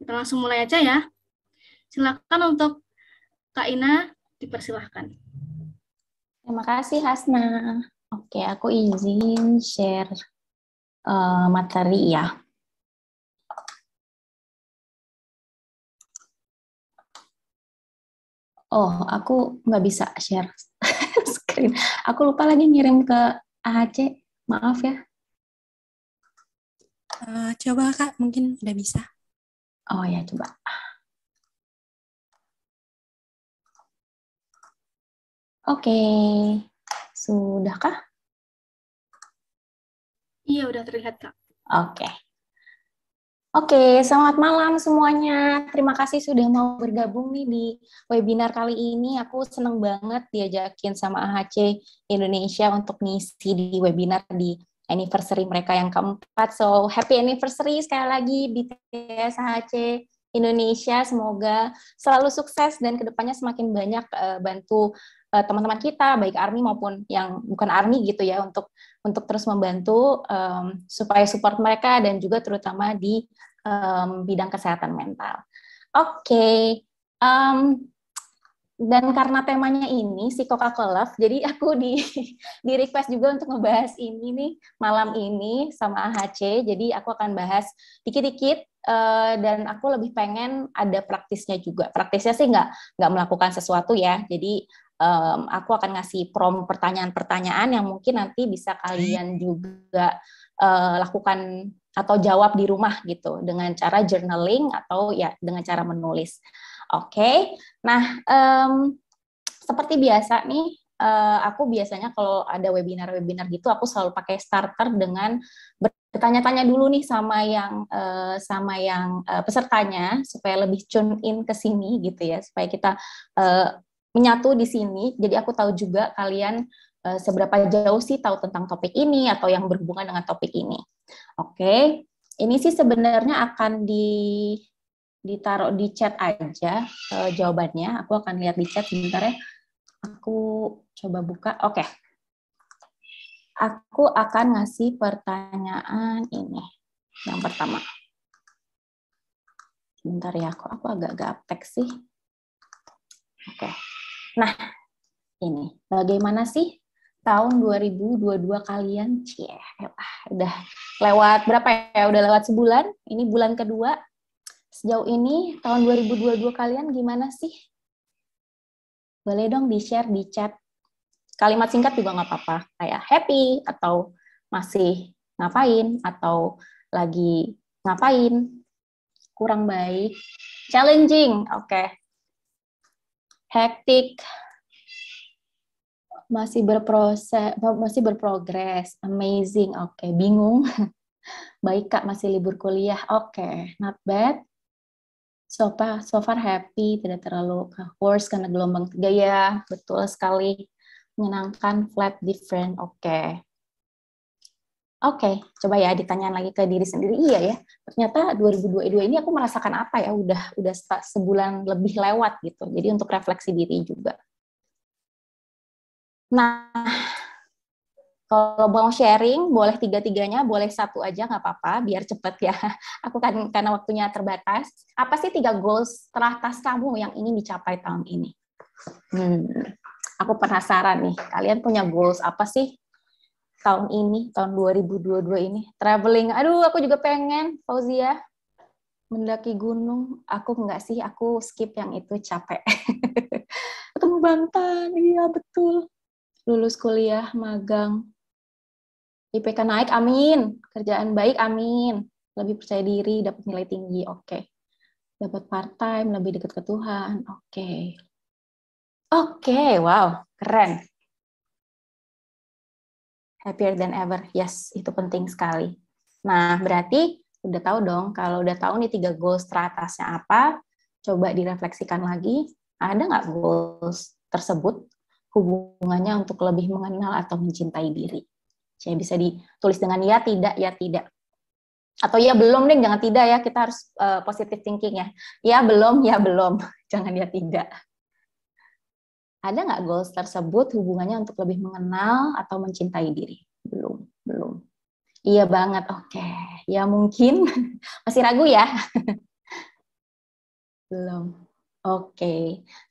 Kita langsung mulai aja ya. Silakan untuk Kak Ina dipersilahkan. Terima kasih Hasna. Oke, aku izin share uh, materi ya. Oh, aku nggak bisa share screen. Aku lupa lagi ngirim ke AHC. Maaf ya. Uh, coba kak, mungkin udah bisa. Oh ya, coba. Oke, sudahkah? Iya, udah terlihat, Kak. Oke. Oke, selamat malam semuanya. Terima kasih sudah mau bergabung nih di webinar kali ini. Aku seneng banget diajakin sama AHC Indonesia untuk ngisi di webinar di anniversary mereka yang keempat. So happy anniversary sekali lagi BTS HC Indonesia. Semoga selalu sukses dan kedepannya semakin banyak uh, bantu teman eh, teman-teman kita, baik ARMY maupun yang bukan ARMY gitu ya, untuk untuk terus membantu um, supaya support mereka dan juga terutama di um, bidang kesehatan mental. Oke, okay. um, dan karena temanya ini si Coca Cola, jadi aku di di request juga untuk ngebahas ini nih malam ini sama AHC. Jadi aku akan bahas dikit-dikit uh, dan aku lebih pengen ada praktisnya juga. Praktisnya sih nggak nggak melakukan sesuatu ya. Jadi um, aku akan ngasih prom pertanyaan-pertanyaan yang mungkin nanti bisa kalian juga uh, lakukan atau jawab di rumah gitu dengan cara journaling atau ya dengan cara menulis. Oke, okay? nah um, seperti biasa nih, uh, aku biasanya kalau ada webinar-webinar gitu, aku selalu pakai starter dengan bertanya-tanya dulu nih sama yang uh, sama yang uh, pesertanya supaya lebih tune in ke sini gitu ya, supaya kita uh, menyatu di sini. Jadi aku tahu juga kalian uh, seberapa jauh sih tahu tentang topik ini atau yang berhubungan dengan topik ini. Oke, okay. ini sih sebenarnya akan di ditaruh di chat aja uh, jawabannya. Aku akan lihat di chat sebentar ya. Aku coba buka. Oke. Okay. Aku akan ngasih pertanyaan ini yang pertama. sebentar ya, aku aku agak gaptek sih. Oke. Okay. Nah, ini. Bagaimana sih tahun 2022 kalian? Cie, udah lewat berapa ya? Udah lewat sebulan. Ini bulan kedua Sejauh ini tahun 2022 kalian gimana sih? Boleh dong di-share di chat. Kalimat singkat juga nggak apa-apa, kayak happy atau masih ngapain atau lagi ngapain. Kurang baik. Challenging, oke. Okay. Hektik, masih berproses masih berprogres amazing oke okay. bingung baik kak masih libur kuliah oke okay. not bad so far, so far happy, tidak terlalu worse karena gelombang tiga ya, betul sekali. Menyenangkan, flat, different, oke. Okay. Oke, okay, coba ya ditanyain lagi ke diri sendiri. Iya ya, ternyata 2022 ini aku merasakan apa ya? Udah udah sebulan lebih lewat gitu. Jadi untuk refleksi diri juga. Nah, kalau mau sharing, boleh tiga-tiganya, boleh satu aja nggak apa-apa, biar cepet ya. Aku kan karena waktunya terbatas. Apa sih tiga goals teratas kamu yang ingin dicapai tahun ini? Hmm, aku penasaran nih, kalian punya goals apa sih tahun ini, tahun 2022 ini? Traveling, aduh aku juga pengen, Fauzia. Ya. Mendaki gunung, aku nggak sih, aku skip yang itu capek. Ketemu Bantan, iya betul lulus kuliah magang IPK naik, amin. Kerjaan baik, amin. Lebih percaya diri, dapat nilai tinggi, oke. Okay. Dapat part-time, lebih dekat ke Tuhan, oke. Okay. Oke, okay, wow, keren. Happier than ever, yes, itu penting sekali. Nah, berarti udah tahu dong, kalau udah tahu nih tiga goals teratasnya apa, coba direfleksikan lagi, ada nggak goals tersebut hubungannya untuk lebih mengenal atau mencintai diri? Jadi bisa ditulis dengan ya tidak, ya tidak. Atau ya belum nih jangan tidak ya, kita harus uh, positive thinking ya. Ya belum, ya belum, jangan ya tidak. Ada nggak goals tersebut hubungannya untuk lebih mengenal atau mencintai diri? Belum, belum. Iya banget, oke. Okay. Ya mungkin, masih ragu ya? belum. Oke, okay.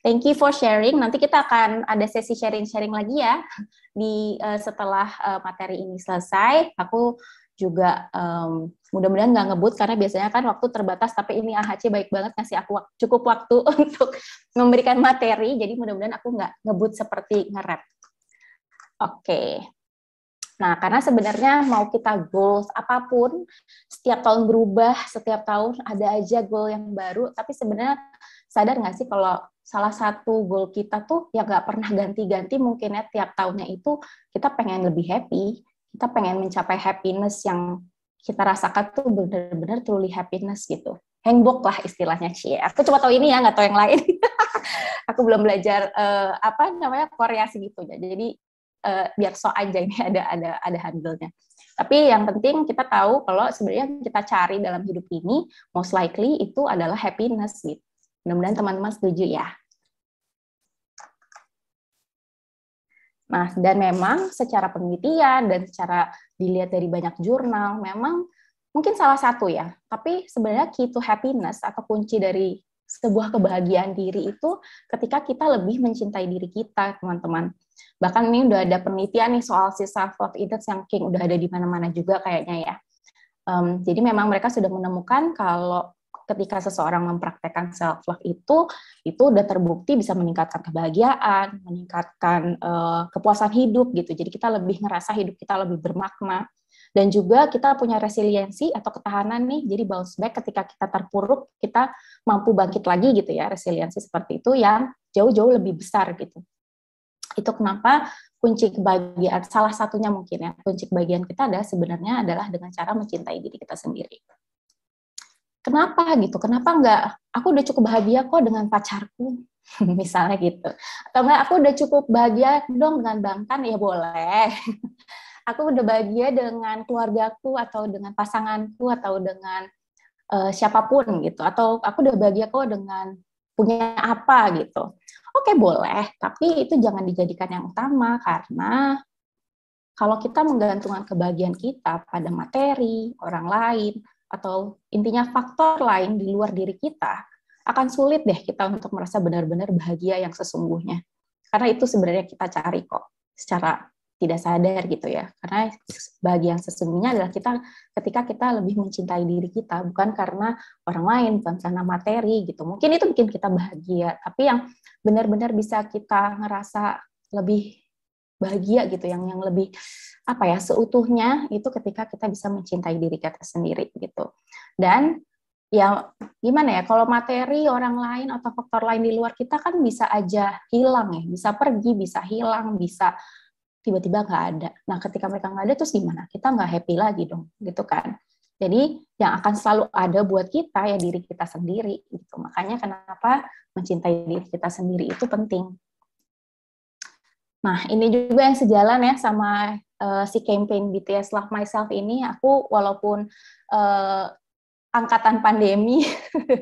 thank you for sharing. Nanti kita akan ada sesi sharing-sharing lagi ya di uh, setelah uh, materi ini selesai. Aku juga um, mudah-mudahan nggak ngebut karena biasanya kan waktu terbatas. Tapi ini AHC baik banget ngasih aku cukup waktu untuk memberikan materi. Jadi mudah-mudahan aku nggak ngebut seperti ngerap. Oke. Okay. Nah, karena sebenarnya mau kita goals apapun, setiap tahun berubah, setiap tahun ada aja goal yang baru, tapi sebenarnya sadar nggak sih kalau salah satu goal kita tuh ya nggak pernah ganti-ganti mungkin ya tiap tahunnya itu kita pengen lebih happy, kita pengen mencapai happiness yang kita rasakan tuh benar-benar truly happiness gitu. hangbook lah istilahnya sih. Aku cuma tahu ini ya, nggak tahu yang lain. aku belum belajar uh, apa namanya Korea gitu ya. Jadi uh, biar so aja ini ada ada ada handle-nya. Tapi yang penting kita tahu kalau sebenarnya kita cari dalam hidup ini most likely itu adalah happiness gitu. Mudah-mudahan teman-teman setuju ya. Nah, dan memang secara penelitian dan secara dilihat dari banyak jurnal, memang mungkin salah satu ya. Tapi sebenarnya key to happiness atau kunci dari sebuah kebahagiaan diri itu ketika kita lebih mencintai diri kita, teman-teman. Bahkan ini udah ada penelitian nih soal si self-love index yang king, udah ada di mana-mana juga kayaknya ya. Um, jadi memang mereka sudah menemukan kalau ketika seseorang mempraktekkan self love itu itu udah terbukti bisa meningkatkan kebahagiaan, meningkatkan uh, kepuasan hidup gitu. Jadi kita lebih ngerasa hidup kita lebih bermakna dan juga kita punya resiliensi atau ketahanan nih. Jadi bounce back ketika kita terpuruk, kita mampu bangkit lagi gitu ya. Resiliensi seperti itu yang jauh-jauh lebih besar gitu. Itu kenapa kunci kebahagiaan salah satunya mungkin ya kunci kebahagiaan kita adalah sebenarnya adalah dengan cara mencintai diri kita sendiri kenapa gitu kenapa nggak aku udah cukup bahagia kok dengan pacarku misalnya gitu atau enggak aku udah cukup bahagia dong dengan bangkan ya boleh aku udah bahagia dengan keluargaku atau dengan pasanganku atau dengan uh, siapapun gitu atau aku udah bahagia kok dengan punya apa gitu oke boleh tapi itu jangan dijadikan yang utama karena kalau kita menggantungkan kebahagiaan kita pada materi orang lain atau intinya faktor lain di luar diri kita, akan sulit deh kita untuk merasa benar-benar bahagia yang sesungguhnya. Karena itu sebenarnya kita cari kok secara tidak sadar gitu ya. Karena bahagia yang sesungguhnya adalah kita ketika kita lebih mencintai diri kita, bukan karena orang lain, bukan karena materi gitu. Mungkin itu bikin kita bahagia, tapi yang benar-benar bisa kita ngerasa lebih bahagia gitu yang yang lebih apa ya seutuhnya itu ketika kita bisa mencintai diri kita sendiri gitu dan ya gimana ya kalau materi orang lain atau faktor lain di luar kita kan bisa aja hilang ya bisa pergi bisa hilang bisa tiba-tiba nggak ada nah ketika mereka nggak ada terus gimana kita nggak happy lagi dong gitu kan jadi yang akan selalu ada buat kita ya diri kita sendiri gitu makanya kenapa mencintai diri kita sendiri itu penting Nah, ini juga yang sejalan ya sama uh, si campaign BTS Love Myself ini, aku walaupun uh, angkatan pandemi,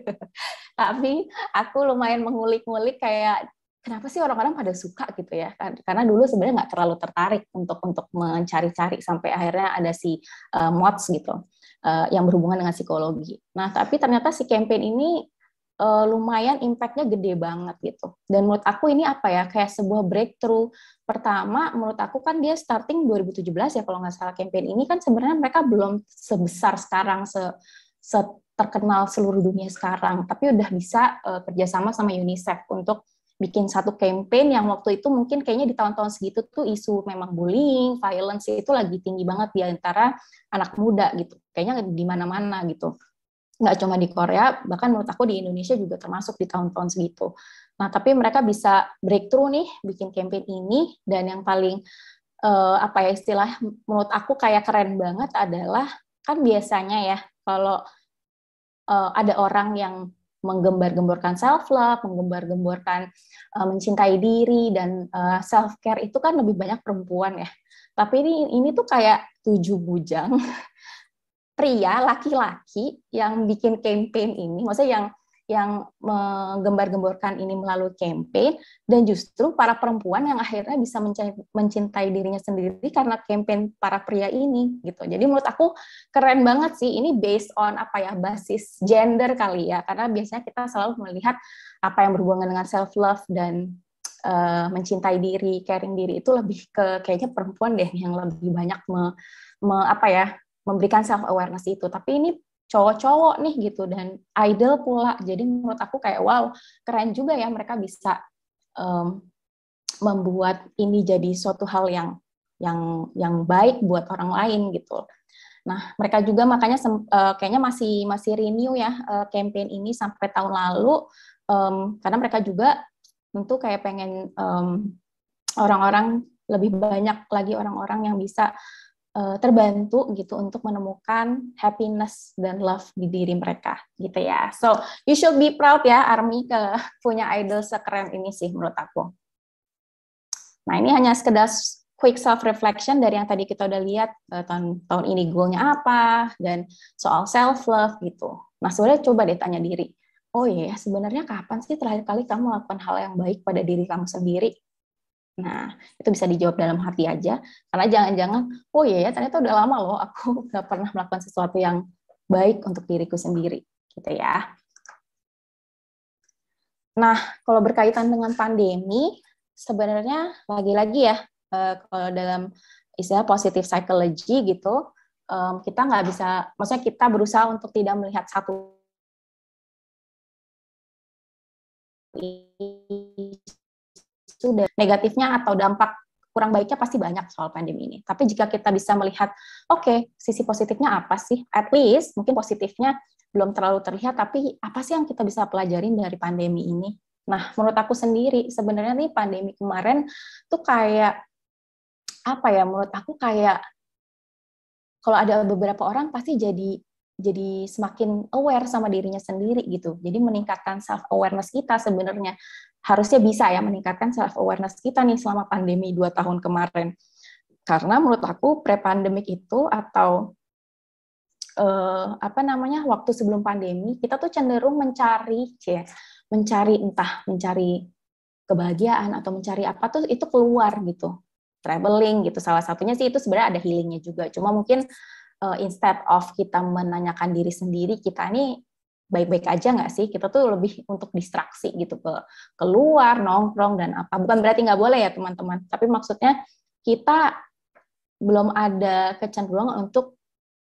tapi aku lumayan mengulik-ngulik kayak kenapa sih orang-orang pada suka gitu ya? Kan, karena dulu sebenarnya nggak terlalu tertarik untuk untuk mencari-cari sampai akhirnya ada si uh, mods gitu uh, yang berhubungan dengan psikologi. Nah, tapi ternyata si campaign ini uh, lumayan impactnya gede banget gitu. Dan menurut aku ini apa ya kayak sebuah breakthrough pertama. Menurut aku kan dia starting 2017 ya kalau nggak salah campaign ini kan sebenarnya mereka belum sebesar sekarang se, se terkenal seluruh dunia sekarang, tapi udah bisa uh, kerjasama sama UNICEF untuk bikin satu campaign yang waktu itu mungkin kayaknya di tahun-tahun segitu tuh isu memang bullying, violence itu lagi tinggi banget di antara anak muda gitu. Kayaknya di mana-mana gitu nggak cuma di Korea, bahkan menurut aku di Indonesia juga termasuk di tahun-tahun segitu. Nah, tapi mereka bisa breakthrough nih, bikin campaign ini, dan yang paling uh, apa ya istilah menurut aku kayak keren banget adalah kan biasanya ya kalau uh, ada orang yang menggembar-gemborkan self love, menggembar-gemborkan uh, mencintai diri dan self care itu kan lebih banyak perempuan ya. Tapi ini ini tuh kayak tujuh bujang pria laki-laki yang bikin campaign ini, maksudnya yang yang menggembar-gemborkan ini melalui campaign dan justru para perempuan yang akhirnya bisa mencintai dirinya sendiri karena campaign para pria ini gitu. Jadi menurut aku keren banget sih ini based on apa ya basis gender kali ya karena biasanya kita selalu melihat apa yang berhubungan dengan self love dan uh, mencintai diri, caring diri itu lebih ke kayaknya perempuan deh yang lebih banyak me, me apa ya memberikan self awareness itu tapi ini cowok-cowok nih gitu dan idol pula jadi menurut aku kayak wow keren juga ya mereka bisa um, membuat ini jadi suatu hal yang yang yang baik buat orang lain gitu nah mereka juga makanya uh, kayaknya masih masih renew ya uh, campaign ini sampai tahun lalu um, karena mereka juga tentu kayak pengen um, orang -orang, lebih banyak lagi orang-orang yang bisa uh, terbantu gitu untuk menemukan happiness dan love di diri mereka gitu ya. So you should be proud ya Army ke punya idol sekeren ini sih menurut aku. Nah ini hanya sekedar quick self reflection dari yang tadi kita udah lihat uh, tahun tahun ini goalnya apa dan soal self love gitu. Nah sebenarnya coba deh tanya diri, oh iya sebenarnya kapan sih terakhir kali kamu melakukan hal yang baik pada diri kamu sendiri? Nah, itu bisa dijawab dalam hati aja, karena jangan-jangan, oh iya ya, ternyata udah lama loh aku nggak pernah melakukan sesuatu yang baik untuk diriku sendiri, gitu ya. Nah, kalau berkaitan dengan pandemi, sebenarnya lagi-lagi ya, eh, kalau dalam istilah positive psychology gitu, kita nggak bisa, maksudnya kita berusaha untuk tidak melihat satu itu negatifnya atau dampak kurang baiknya pasti banyak soal pandemi ini. Tapi jika kita bisa melihat, oke, okay, sisi positifnya apa sih? At least mungkin positifnya belum terlalu terlihat, tapi apa sih yang kita bisa pelajarin dari pandemi ini? Nah, menurut aku sendiri, sebenarnya nih pandemi kemarin tuh kayak, apa ya, menurut aku kayak, kalau ada beberapa orang pasti jadi jadi semakin aware sama dirinya sendiri gitu. Jadi meningkatkan self awareness kita sebenarnya harusnya bisa ya meningkatkan self awareness kita nih selama pandemi dua tahun kemarin. Karena menurut aku pre-pandemic itu atau uh, apa namanya waktu sebelum pandemi kita tuh cenderung mencari ya, mencari entah mencari kebahagiaan atau mencari apa tuh itu keluar gitu traveling gitu salah satunya sih itu sebenarnya ada healingnya juga cuma mungkin uh, instead of kita menanyakan diri sendiri kita ini baik-baik aja nggak sih kita tuh lebih untuk distraksi gitu ke keluar nongkrong dan apa bukan berarti nggak boleh ya teman-teman tapi maksudnya kita belum ada kecenderungan untuk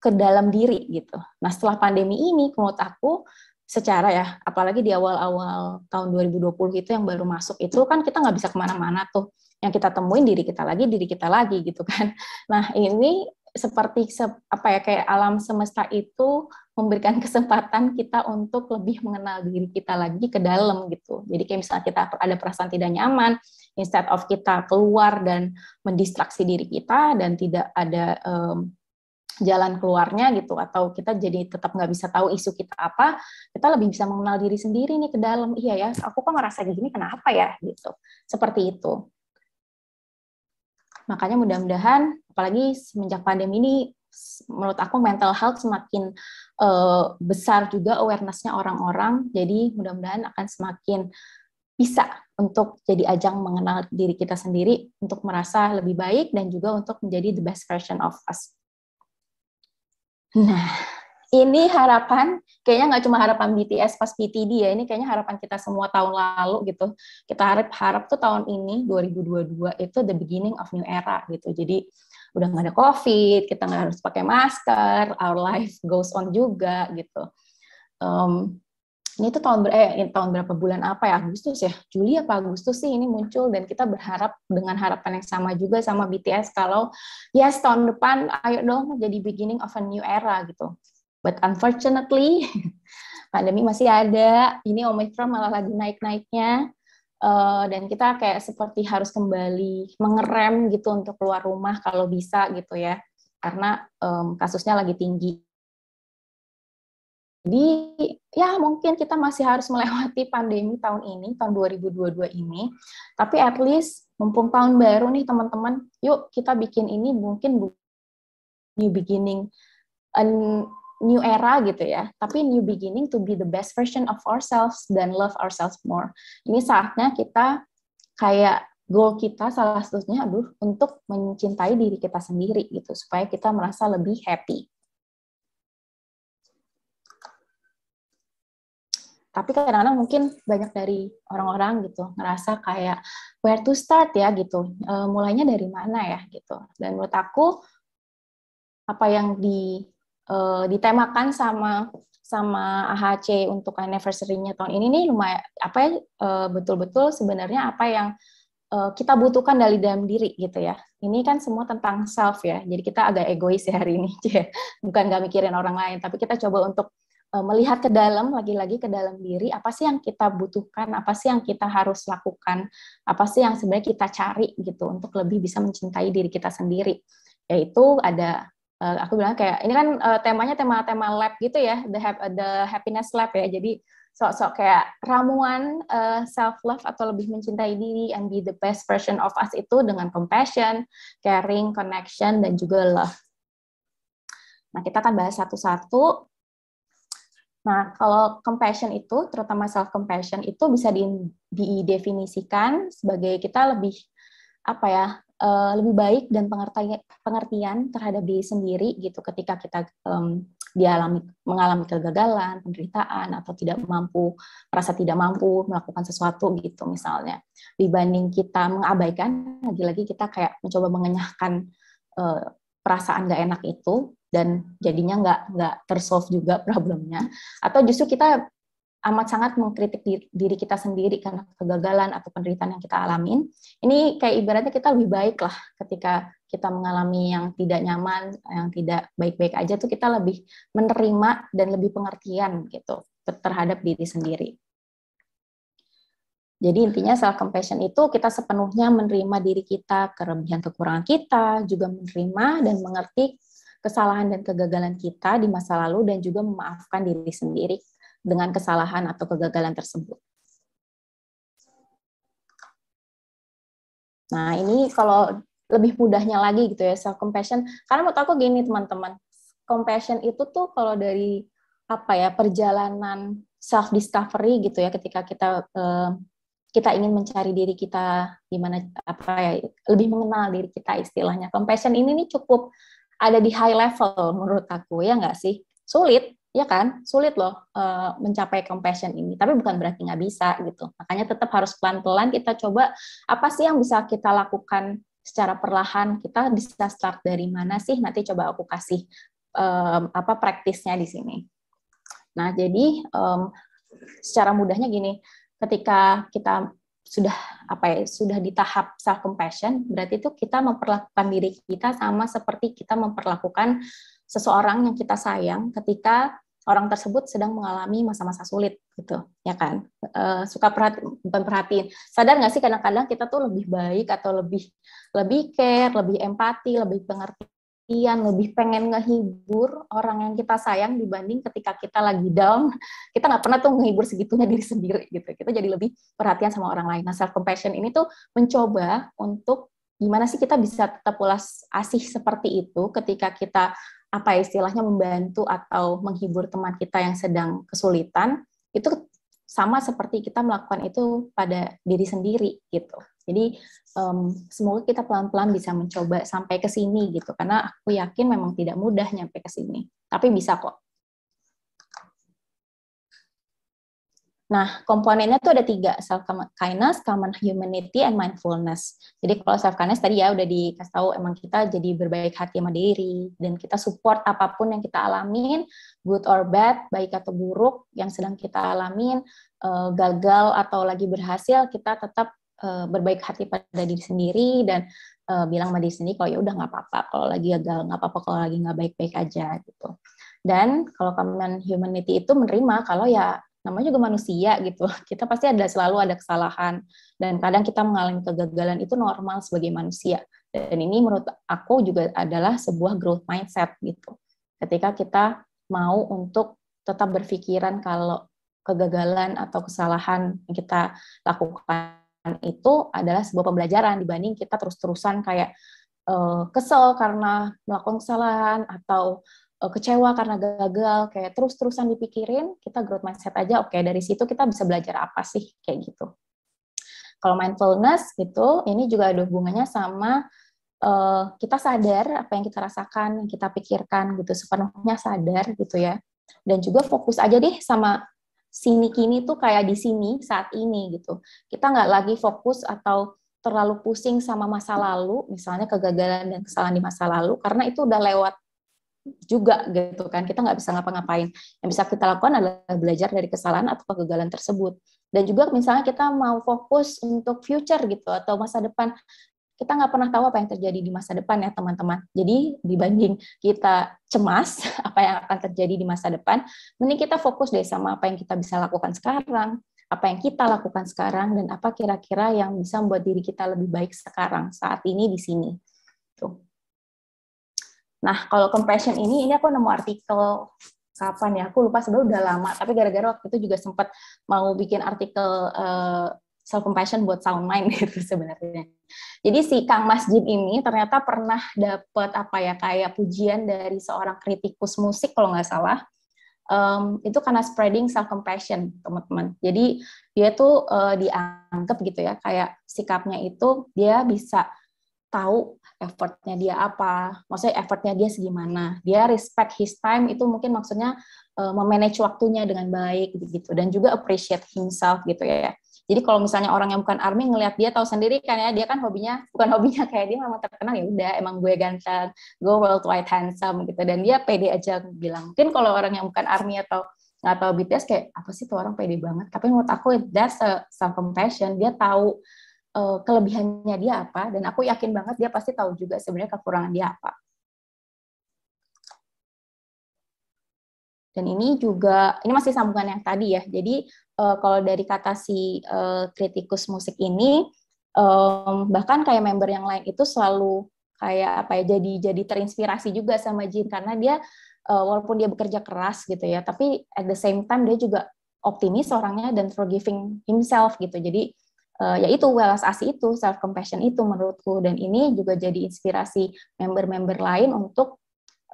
ke dalam diri gitu nah setelah pandemi ini menurut aku secara ya apalagi di awal-awal tahun 2020 itu yang baru masuk itu kan kita nggak bisa kemana-mana tuh yang kita temuin diri kita lagi diri kita lagi gitu kan nah ini seperti se, apa ya kayak alam semesta itu memberikan kesempatan kita untuk lebih mengenal diri kita lagi ke dalam gitu. Jadi kayak misalnya kita ada perasaan tidak nyaman, instead of kita keluar dan mendistraksi diri kita dan tidak ada um, jalan keluarnya gitu atau kita jadi tetap nggak bisa tahu isu kita apa kita lebih bisa mengenal diri sendiri nih ke dalam iya ya aku kok ngerasa gini kenapa ya gitu seperti itu Makanya mudah-mudahan, apalagi semenjak pandemi ini, menurut aku mental health semakin uh, besar juga awarenessnya orang-orang. Jadi mudah-mudahan akan semakin bisa untuk jadi ajang mengenal diri kita sendiri, untuk merasa lebih baik, dan juga untuk menjadi the best version of us. Nah, ini harapan kayaknya nggak cuma harapan BTS pas PTD ya ini kayaknya harapan kita semua tahun lalu gitu kita harap harap tuh tahun ini 2022 itu the beginning of new era gitu jadi udah nggak ada covid kita nggak harus pakai masker our life goes on juga gitu um, ini tuh tahun ber eh tahun berapa bulan apa ya Agustus ya Juli apa Agustus sih ini muncul dan kita berharap dengan harapan yang sama juga sama BTS kalau yes tahun depan ayo dong jadi beginning of a new era gitu But unfortunately, pandemi masih ada. Ini Omicron malah lagi naik-naiknya. Uh, dan kita kayak seperti harus kembali mengerem gitu untuk keluar rumah kalau bisa gitu ya. Karena um, kasusnya lagi tinggi. Jadi ya mungkin kita masih harus melewati pandemi tahun ini, tahun 2022 ini. Tapi at least mumpung tahun baru nih teman-teman, yuk kita bikin ini mungkin new beginning, an new era gitu ya, tapi new beginning to be the best version of ourselves dan love ourselves more. Ini saatnya kita kayak goal kita salah satunya aduh untuk mencintai diri kita sendiri gitu supaya kita merasa lebih happy. Tapi kadang-kadang mungkin banyak dari orang-orang gitu ngerasa kayak where to start ya gitu, e, mulainya dari mana ya gitu. Dan buat aku apa yang di uh, ditemakan sama sama AHC untuk anniversary-nya tahun ini nih lumayan apa ya eh, betul-betul sebenarnya apa yang uh, kita butuhkan dari dalam diri gitu ya. Ini kan semua tentang self ya. Jadi kita agak egois ya hari ini. Ya, bukan gak mikirin orang lain, tapi kita coba untuk uh, melihat ke dalam, lagi-lagi ke dalam diri, apa sih yang kita butuhkan, apa sih yang kita harus lakukan, apa sih yang sebenarnya kita cari gitu untuk lebih bisa mencintai diri kita sendiri. Yaitu ada uh, aku bilang kayak ini kan uh, temanya tema-tema lab gitu ya the ha the happiness lab ya jadi sok-sok kayak ramuan uh, eh, self love atau lebih mencintai diri and be the best version of us itu dengan compassion, caring, connection dan juga love. Nah, kita akan bahas satu-satu. Nah, kalau compassion itu terutama self compassion itu bisa di, didefinisikan sebagai kita lebih apa ya? uh, lebih baik dan pengertian, pengertian terhadap diri sendiri gitu ketika kita um, dialami mengalami kegagalan, penderitaan atau tidak mampu merasa tidak mampu melakukan sesuatu gitu misalnya dibanding kita mengabaikan lagi-lagi kita kayak mencoba mengenyahkan uh, perasaan gak enak itu dan jadinya nggak nggak tersolve juga problemnya atau justru kita amat sangat mengkritik diri kita sendiri karena kegagalan atau penderitaan yang kita alamin. Ini kayak ibaratnya kita lebih baik lah ketika kita mengalami yang tidak nyaman, yang tidak baik-baik aja tuh kita lebih menerima dan lebih pengertian gitu terhadap diri sendiri. Jadi intinya self compassion itu kita sepenuhnya menerima diri kita, kelebihan kekurangan kita, juga menerima dan mengerti kesalahan dan kegagalan kita di masa lalu dan juga memaafkan diri sendiri dengan kesalahan atau kegagalan tersebut. Nah, ini kalau lebih mudahnya lagi gitu ya self compassion. Karena menurut aku gini teman-teman, compassion itu tuh kalau dari apa ya perjalanan self discovery gitu ya ketika kita eh, kita ingin mencari diri kita gimana apa ya lebih mengenal diri kita istilahnya compassion ini nih cukup ada di high level menurut aku ya nggak sih sulit ya kan sulit loh uh, mencapai compassion ini tapi bukan berarti nggak bisa gitu makanya tetap harus pelan-pelan kita coba apa sih yang bisa kita lakukan secara perlahan kita bisa start dari mana sih nanti coba aku kasih um, apa praktisnya di sini nah jadi um, secara mudahnya gini ketika kita sudah apa ya sudah di tahap self compassion berarti itu kita memperlakukan diri kita sama seperti kita memperlakukan seseorang yang kita sayang ketika orang tersebut sedang mengalami masa-masa sulit gitu ya kan e, suka perhati perhatiin. sadar nggak sih kadang-kadang kita tuh lebih baik atau lebih lebih care lebih empati lebih pengertian lebih pengen ngehibur orang yang kita sayang dibanding ketika kita lagi down kita nggak pernah tuh ngehibur segitunya diri sendiri gitu kita jadi lebih perhatian sama orang lain nah self compassion ini tuh mencoba untuk gimana sih kita bisa tetap pulas asih seperti itu ketika kita apa ya istilahnya membantu atau menghibur teman kita yang sedang kesulitan itu sama seperti kita melakukan itu pada diri sendiri gitu. Jadi um, semoga kita pelan-pelan bisa mencoba sampai ke sini gitu karena aku yakin memang tidak mudah nyampe ke sini. Tapi bisa kok. Nah, komponennya tuh ada tiga, self-kindness, common humanity, and mindfulness. Jadi kalau self-kindness tadi ya udah dikasih tahu, emang kita jadi berbaik hati sama diri, dan kita support apapun yang kita alamin, good or bad, baik atau buruk, yang sedang kita alamin, eh, gagal atau lagi berhasil, kita tetap eh, berbaik hati pada diri sendiri, dan eh, bilang sama diri sendiri kalau ya udah nggak apa-apa, kalau lagi gagal nggak apa-apa, kalau lagi nggak baik-baik aja gitu. Dan kalau common humanity itu menerima kalau ya namanya juga manusia gitu. Kita pasti ada selalu ada kesalahan dan kadang kita mengalami kegagalan itu normal sebagai manusia. Dan ini menurut aku juga adalah sebuah growth mindset gitu. Ketika kita mau untuk tetap berpikiran kalau kegagalan atau kesalahan yang kita lakukan itu adalah sebuah pembelajaran dibanding kita terus-terusan kayak uh, kesel karena melakukan kesalahan atau Eh, kecewa karena gagal, kayak terus-terusan dipikirin, kita growth mindset aja, oke okay, dari situ kita bisa belajar apa sih, kayak gitu. Kalau mindfulness gitu, ini juga ada hubungannya sama uh, kita sadar apa yang kita rasakan, yang kita pikirkan gitu, sepenuhnya sadar gitu ya. Dan juga fokus aja deh sama sini kini tuh kayak di sini saat ini gitu. Kita nggak lagi fokus atau terlalu pusing sama masa lalu, misalnya kegagalan dan kesalahan di masa lalu, karena itu udah lewat juga gitu kan kita nggak bisa ngapa-ngapain yang bisa kita lakukan adalah belajar dari kesalahan atau kegagalan tersebut dan juga misalnya kita mau fokus untuk future gitu atau masa depan kita nggak pernah tahu apa yang terjadi di masa depan ya teman-teman jadi dibanding kita cemas apa yang akan terjadi di masa depan mending kita fokus deh sama apa yang kita bisa lakukan sekarang apa yang kita lakukan sekarang dan apa kira-kira yang bisa membuat diri kita lebih baik sekarang saat ini di sini tuh Nah, kalau compassion ini, ini aku nemu artikel kapan ya, aku lupa sebenarnya udah lama, tapi gara-gara waktu itu juga sempat mau bikin artikel uh, self-compassion buat sound mind gitu sebenarnya. Jadi si Kang Masjid ini ternyata pernah dapat apa ya, kayak pujian dari seorang kritikus musik kalau nggak salah, um, itu karena spreading self compassion teman-teman jadi dia tuh uh, dianggap gitu ya kayak sikapnya itu dia bisa tahu effortnya dia apa, maksudnya effortnya dia segimana, dia respect his time itu mungkin maksudnya uh, memanage waktunya dengan baik gitu, dan juga appreciate himself gitu ya. Jadi kalau misalnya orang yang bukan army ngelihat dia tahu sendiri kan ya dia kan hobinya bukan hobinya kayak dia memang terkenal ya udah emang gue ganteng, gue worldwide handsome gitu dan dia pede aja bilang. Mungkin kalau orang yang bukan army atau nggak tahu BTS kayak apa sih tuh orang pede banget. Tapi menurut aku that's a self compassion. Dia tahu uh, kelebihannya dia apa dan aku yakin banget dia pasti tahu juga sebenarnya kekurangan dia apa. Dan ini juga ini masih sambungan yang tadi ya. Jadi uh, kalau dari kata si uh, kritikus musik ini um, bahkan kayak member yang lain itu selalu kayak apa ya jadi jadi terinspirasi juga sama Jin karena dia uh, walaupun dia bekerja keras gitu ya, tapi at the same time dia juga optimis orangnya dan forgiving himself gitu. Jadi uh, eh, yaitu welas asih itu, self compassion itu menurutku dan ini juga jadi inspirasi member-member lain untuk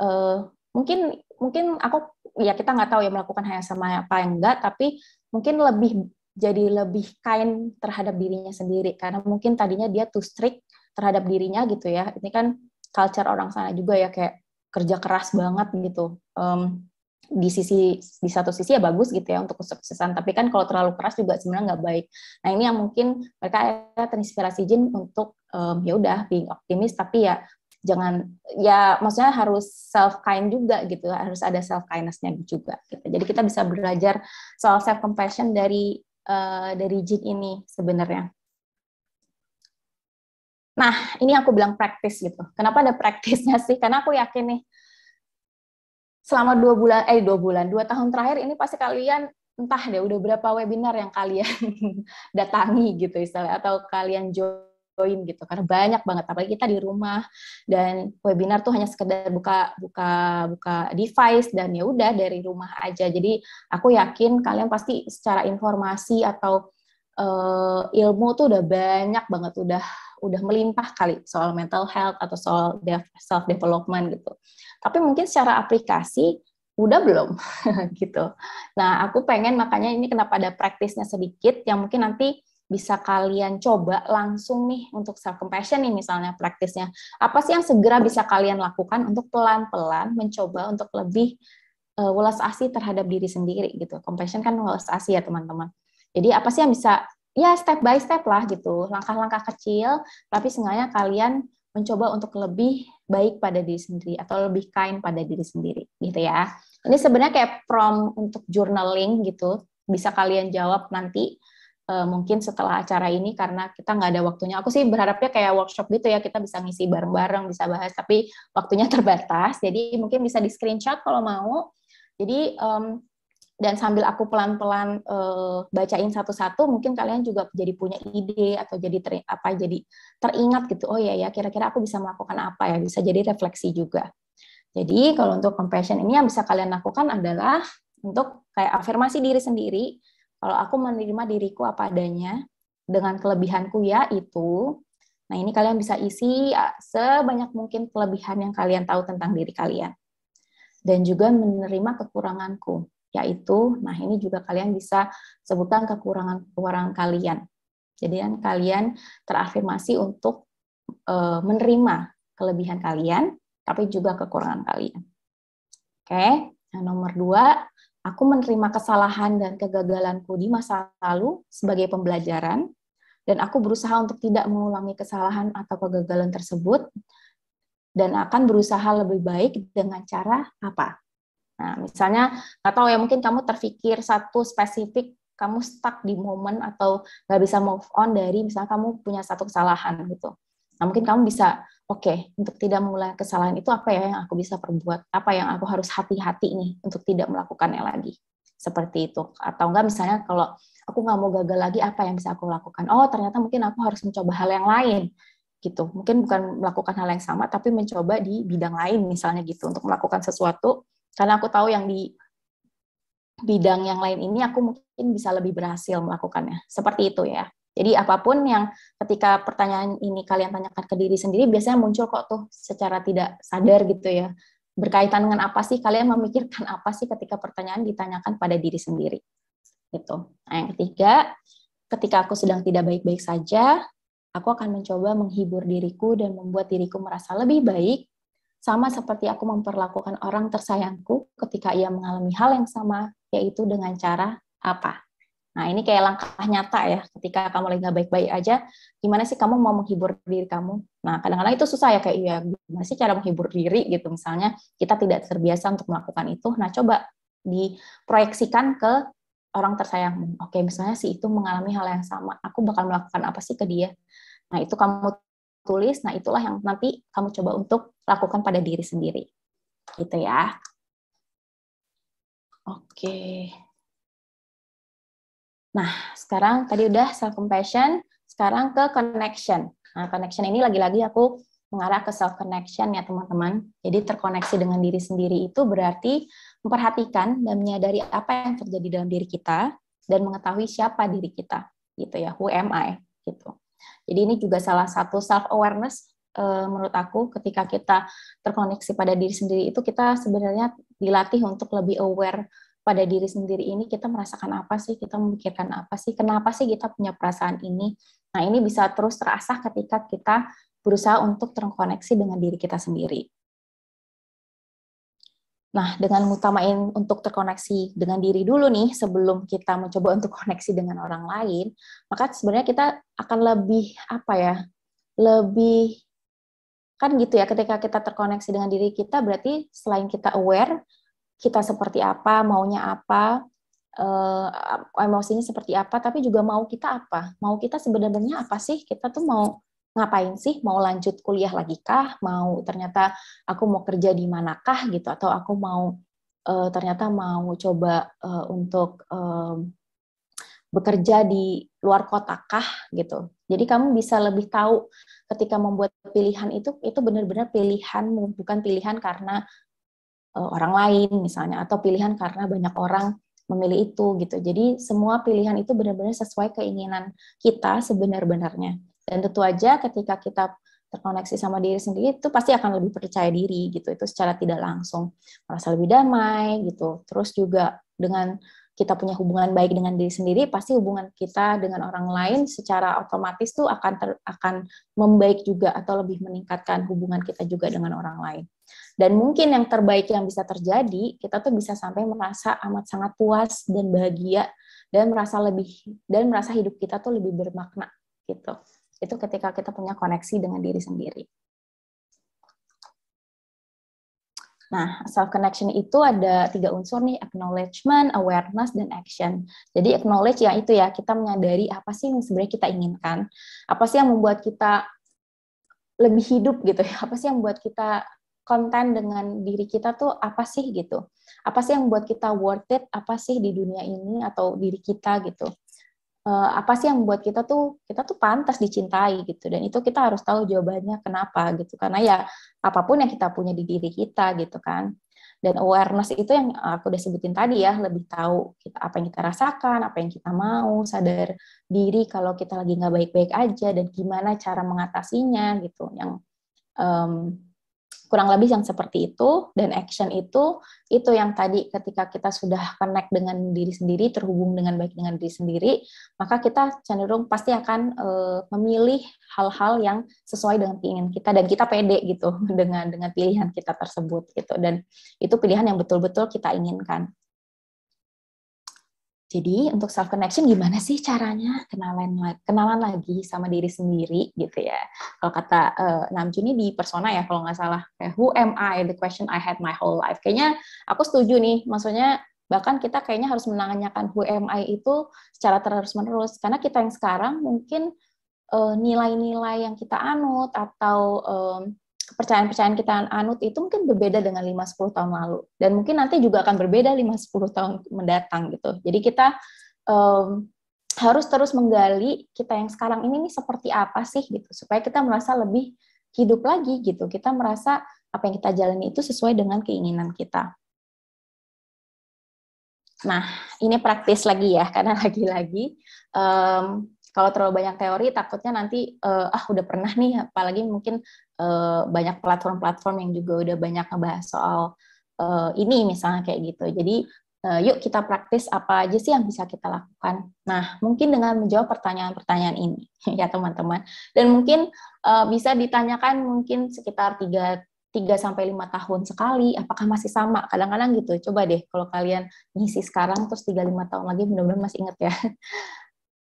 uh, mungkin mungkin aku ya kita nggak tahu ya melakukan hal yang sama apa yang enggak tapi mungkin lebih jadi lebih kind terhadap dirinya sendiri karena mungkin tadinya dia too strict terhadap dirinya gitu ya ini kan culture orang sana juga ya kayak kerja keras banget gitu um, di sisi di satu sisi ya bagus gitu ya untuk kesuksesan tapi kan kalau terlalu keras juga sebenarnya nggak baik nah ini yang mungkin mereka terinspirasi Jin untuk um, ya udah being optimis tapi ya jangan ya maksudnya harus self kind juga gitu harus ada self kindnessnya juga gitu jadi kita bisa belajar soal self compassion dari uh, dari Jin ini sebenarnya nah ini aku bilang praktis gitu kenapa ada praktisnya sih karena aku yakin nih selama dua bulan eh dua bulan dua tahun terakhir ini pasti kalian entah deh udah berapa webinar yang kalian datangi gitu istilahnya atau kalian join gitu karena banyak banget apalagi kita di rumah dan webinar tuh hanya sekedar buka buka buka device dan ya udah dari rumah aja jadi aku yakin kalian pasti secara informasi atau uh, ilmu tuh udah banyak banget udah udah melimpah kali soal mental health atau soal self development gitu. Tapi mungkin secara aplikasi udah belum gitu. Nah, aku pengen makanya ini kenapa ada praktisnya sedikit yang mungkin nanti bisa kalian coba langsung nih untuk self compassion ini, misalnya praktisnya apa sih yang segera bisa kalian lakukan untuk pelan-pelan mencoba untuk lebih uh, eh, welas asih terhadap diri sendiri gitu compassion kan welas asih ya teman-teman jadi apa sih yang bisa ya step by step lah gitu, langkah-langkah kecil, tapi seenggaknya kalian mencoba untuk lebih baik pada diri sendiri atau lebih kind pada diri sendiri gitu ya. Ini sebenarnya kayak prom untuk journaling gitu, bisa kalian jawab nanti uh, mungkin setelah acara ini karena kita nggak ada waktunya. Aku sih berharapnya kayak workshop gitu ya, kita bisa ngisi bareng-bareng, bisa bahas, tapi waktunya terbatas. Jadi mungkin bisa di screenshot kalau mau. Jadi um, dan sambil aku pelan-pelan uh, bacain satu-satu mungkin kalian juga jadi punya ide atau jadi ter, apa jadi teringat gitu oh ya ya kira-kira aku bisa melakukan apa ya bisa jadi refleksi juga jadi kalau untuk compassion ini yang bisa kalian lakukan adalah untuk kayak afirmasi diri sendiri kalau aku menerima diriku apa adanya dengan kelebihanku ya itu nah ini kalian bisa isi sebanyak mungkin kelebihan yang kalian tahu tentang diri kalian dan juga menerima kekuranganku yaitu nah ini juga kalian bisa sebutkan kekurangan-kekurangan kalian. Jadi kan kalian terafirmasi untuk e, menerima kelebihan kalian tapi juga kekurangan kalian. Oke, yang nomor dua, aku menerima kesalahan dan kegagalanku di masa lalu sebagai pembelajaran dan aku berusaha untuk tidak mengulangi kesalahan atau kegagalan tersebut dan akan berusaha lebih baik dengan cara apa? Nah, misalnya nggak tahu ya mungkin kamu terfikir satu spesifik kamu stuck di momen atau nggak bisa move on dari misalnya kamu punya satu kesalahan gitu. Nah, mungkin kamu bisa oke okay, untuk tidak mengulangi kesalahan itu apa ya yang aku bisa perbuat? Apa yang aku harus hati-hati nih untuk tidak melakukannya lagi? Seperti itu. Atau enggak misalnya kalau aku nggak mau gagal lagi apa yang bisa aku lakukan? Oh, ternyata mungkin aku harus mencoba hal yang lain gitu. Mungkin bukan melakukan hal yang sama tapi mencoba di bidang lain misalnya gitu untuk melakukan sesuatu karena aku tahu yang di bidang yang lain ini aku mungkin bisa lebih berhasil melakukannya. Seperti itu ya. Jadi apapun yang ketika pertanyaan ini kalian tanyakan ke diri sendiri biasanya muncul kok tuh secara tidak sadar gitu ya. Berkaitan dengan apa sih kalian memikirkan apa sih ketika pertanyaan ditanyakan pada diri sendiri. Gitu. Nah, yang ketiga, ketika aku sedang tidak baik-baik saja, aku akan mencoba menghibur diriku dan membuat diriku merasa lebih baik sama seperti aku memperlakukan orang tersayangku ketika ia mengalami hal yang sama, yaitu dengan cara apa. Nah, ini kayak langkah nyata ya, ketika kamu lagi gak baik-baik aja, gimana sih kamu mau menghibur diri kamu? Nah, kadang-kadang itu susah ya, kayak ya gimana sih cara menghibur diri gitu, misalnya kita tidak terbiasa untuk melakukan itu, nah coba diproyeksikan ke orang tersayangmu. Oke, misalnya si itu mengalami hal yang sama, aku bakal melakukan apa sih ke dia? Nah, itu kamu tulis. Nah, itulah yang nanti kamu coba untuk lakukan pada diri sendiri. Gitu ya. Oke. Nah, sekarang tadi udah self compassion, sekarang ke connection. Nah, connection ini lagi-lagi aku mengarah ke self connection ya, teman-teman. Jadi terkoneksi dengan diri sendiri itu berarti memperhatikan dan menyadari apa yang terjadi dalam diri kita dan mengetahui siapa diri kita, gitu ya. Who am I? gitu. Jadi ini juga salah satu self awareness uh, eh, menurut aku ketika kita terkoneksi pada diri sendiri itu kita sebenarnya dilatih untuk lebih aware pada diri sendiri ini kita merasakan apa sih, kita memikirkan apa sih, kenapa sih kita punya perasaan ini. Nah, ini bisa terus terasa ketika kita berusaha untuk terkoneksi dengan diri kita sendiri. Nah, dengan mengutamain untuk terkoneksi dengan diri dulu nih sebelum kita mencoba untuk koneksi dengan orang lain, maka sebenarnya kita akan lebih apa ya? Lebih kan gitu ya ketika kita terkoneksi dengan diri kita berarti selain kita aware kita seperti apa, maunya apa, eh, emosinya seperti apa, tapi juga mau kita apa? Mau kita sebenarnya apa sih? Kita tuh mau ngapain sih mau lanjut kuliah lagi kah mau ternyata aku mau kerja di manakah gitu atau aku mau e, ternyata mau coba e, untuk e, bekerja di luar kota kah gitu jadi kamu bisa lebih tahu ketika membuat pilihan itu itu benar-benar pilihanmu bukan pilihan karena e, orang lain misalnya atau pilihan karena banyak orang memilih itu gitu jadi semua pilihan itu benar-benar sesuai keinginan kita sebenar-benarnya dan tentu aja ketika kita terkoneksi sama diri sendiri itu pasti akan lebih percaya diri gitu itu secara tidak langsung merasa lebih damai gitu terus juga dengan kita punya hubungan baik dengan diri sendiri pasti hubungan kita dengan orang lain secara otomatis tuh akan ter, akan membaik juga atau lebih meningkatkan hubungan kita juga dengan orang lain dan mungkin yang terbaik yang bisa terjadi kita tuh bisa sampai merasa amat sangat puas dan bahagia dan merasa lebih dan merasa hidup kita tuh lebih bermakna gitu itu ketika kita punya koneksi dengan diri sendiri. Nah, self connection itu ada tiga unsur nih, acknowledgement, awareness, dan action. Jadi acknowledge ya itu ya kita menyadari apa sih yang sebenarnya kita inginkan, apa sih yang membuat kita lebih hidup gitu ya, apa sih yang membuat kita konten dengan diri kita tuh apa sih gitu, apa sih yang membuat kita worth it, apa sih di dunia ini atau diri kita gitu uh, apa sih yang membuat kita tuh kita tuh pantas dicintai gitu dan itu kita harus tahu jawabannya kenapa gitu karena ya apapun yang kita punya di diri kita gitu kan dan awareness itu yang aku udah sebutin tadi ya lebih tahu kita apa yang kita rasakan apa yang kita mau sadar diri kalau kita lagi nggak baik-baik aja dan gimana cara mengatasinya gitu yang um, kurang lebih yang seperti itu dan action itu itu yang tadi ketika kita sudah connect dengan diri sendiri terhubung dengan baik dengan diri sendiri maka kita cenderung pasti akan e, memilih hal-hal yang sesuai dengan keinginan kita dan kita pede gitu dengan dengan pilihan kita tersebut gitu dan itu pilihan yang betul-betul kita inginkan jadi untuk self connection gimana sih caranya kenalan kenalan lagi sama diri sendiri gitu ya. Kalau kata uh, Namjoon ini di persona ya kalau nggak salah kayak who am I the question I had my whole life. Kayaknya aku setuju nih. Maksudnya bahkan kita kayaknya harus menanyakan who am I itu secara terus menerus karena kita yang sekarang mungkin eh, nilai-nilai uh, yang kita anut atau um, kepercayaan-kepercayaan kita anut itu mungkin berbeda dengan 5-10 tahun lalu dan mungkin nanti juga akan berbeda 5-10 tahun mendatang gitu. Jadi kita um, harus terus menggali kita yang sekarang ini nih seperti apa sih gitu supaya kita merasa lebih hidup lagi gitu. Kita merasa apa yang kita jalani itu sesuai dengan keinginan kita. Nah, ini praktis lagi ya karena lagi-lagi um, kalau terlalu banyak teori takutnya nanti uh, ah udah pernah nih apalagi mungkin Eh, banyak platform-platform yang juga udah banyak ngebahas soal uh, ini misalnya kayak gitu. Jadi uh, yuk kita praktis apa aja sih yang bisa kita lakukan. Nah, mungkin dengan menjawab pertanyaan-pertanyaan ini ya teman-teman. Dan mungkin uh, bisa ditanyakan mungkin sekitar tiga 3 sampai lima tahun sekali, apakah masih sama? Kadang-kadang gitu. Coba deh kalau kalian ngisi sekarang terus tiga lima tahun lagi mudah-mudahan masih inget ya.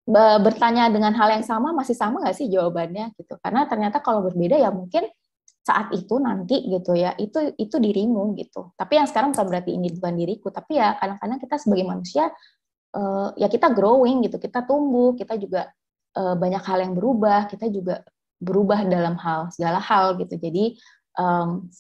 bertanya dengan hal yang sama masih sama nggak sih jawabannya gitu karena ternyata kalau berbeda ya mungkin saat itu nanti gitu ya itu itu dirimu gitu tapi yang sekarang bukan berarti ini bukan diriku tapi ya kadang-kadang kita sebagai manusia uh, ya kita growing gitu kita tumbuh kita juga uh, banyak hal yang berubah kita juga berubah dalam hal segala hal gitu jadi um,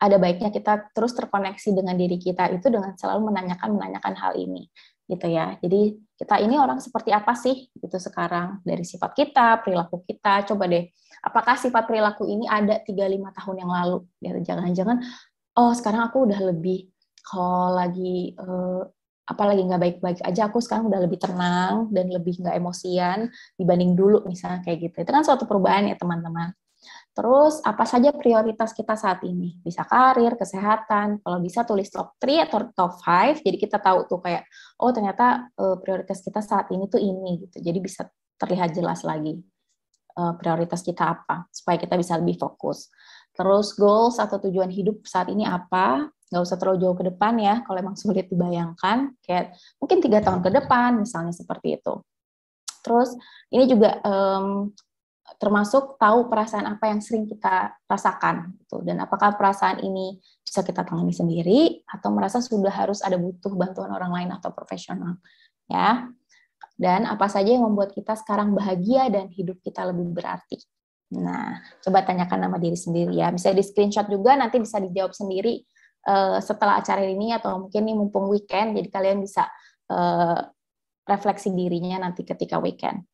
ada baiknya kita terus terkoneksi dengan diri kita itu dengan selalu menanyakan menanyakan hal ini gitu ya jadi kita ini orang seperti apa sih gitu sekarang dari sifat kita, perilaku kita. Coba deh, apakah sifat perilaku ini ada tiga lima tahun yang lalu? Gitu, jangan-jangan, oh sekarang aku udah lebih kalau oh, lagi eh, apalagi nggak baik-baik aja, aku sekarang udah lebih tenang dan lebih nggak emosian dibanding dulu misalnya kayak gitu. Itu kan suatu perubahan ya teman-teman. Terus apa saja prioritas kita saat ini? Bisa karir, kesehatan, kalau bisa tulis top 3 atau top 5, jadi kita tahu tuh kayak, oh ternyata uh, prioritas kita saat ini tuh ini gitu. Jadi bisa terlihat jelas lagi uh, prioritas kita apa, supaya kita bisa lebih fokus. Terus goals atau tujuan hidup saat ini apa, nggak usah terlalu jauh ke depan ya, kalau emang sulit dibayangkan, kayak mungkin tiga tahun ke depan, misalnya seperti itu. Terus ini juga um, termasuk tahu perasaan apa yang sering kita rasakan gitu. dan apakah perasaan ini bisa kita tangani sendiri atau merasa sudah harus ada butuh bantuan orang lain atau profesional ya dan apa saja yang membuat kita sekarang bahagia dan hidup kita lebih berarti nah coba tanyakan nama diri sendiri ya bisa di screenshot juga nanti bisa dijawab sendiri uh, setelah acara ini atau mungkin ini mumpung weekend jadi kalian bisa uh, refleksi dirinya nanti ketika weekend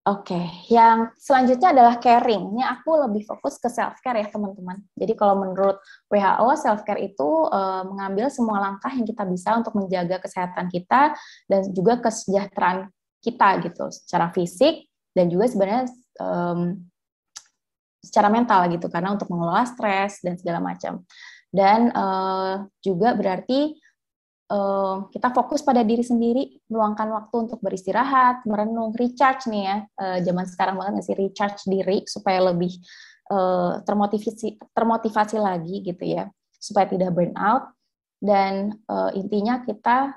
Oke, okay. yang selanjutnya adalah caring. Ini aku lebih fokus ke self care ya teman-teman. Jadi kalau menurut WHO self care itu e, mengambil semua langkah yang kita bisa untuk menjaga kesehatan kita dan juga kesejahteraan kita gitu, secara fisik dan juga sebenarnya e, secara mental gitu, karena untuk mengelola stres dan segala macam. Dan e, juga berarti Eh, kita fokus pada diri sendiri, meluangkan waktu untuk beristirahat, merenung, recharge nih ya. Uh, zaman sekarang banget ngasih recharge diri supaya lebih eh, termotivasi termotivasi lagi gitu ya, supaya tidak burn out dan intinya kita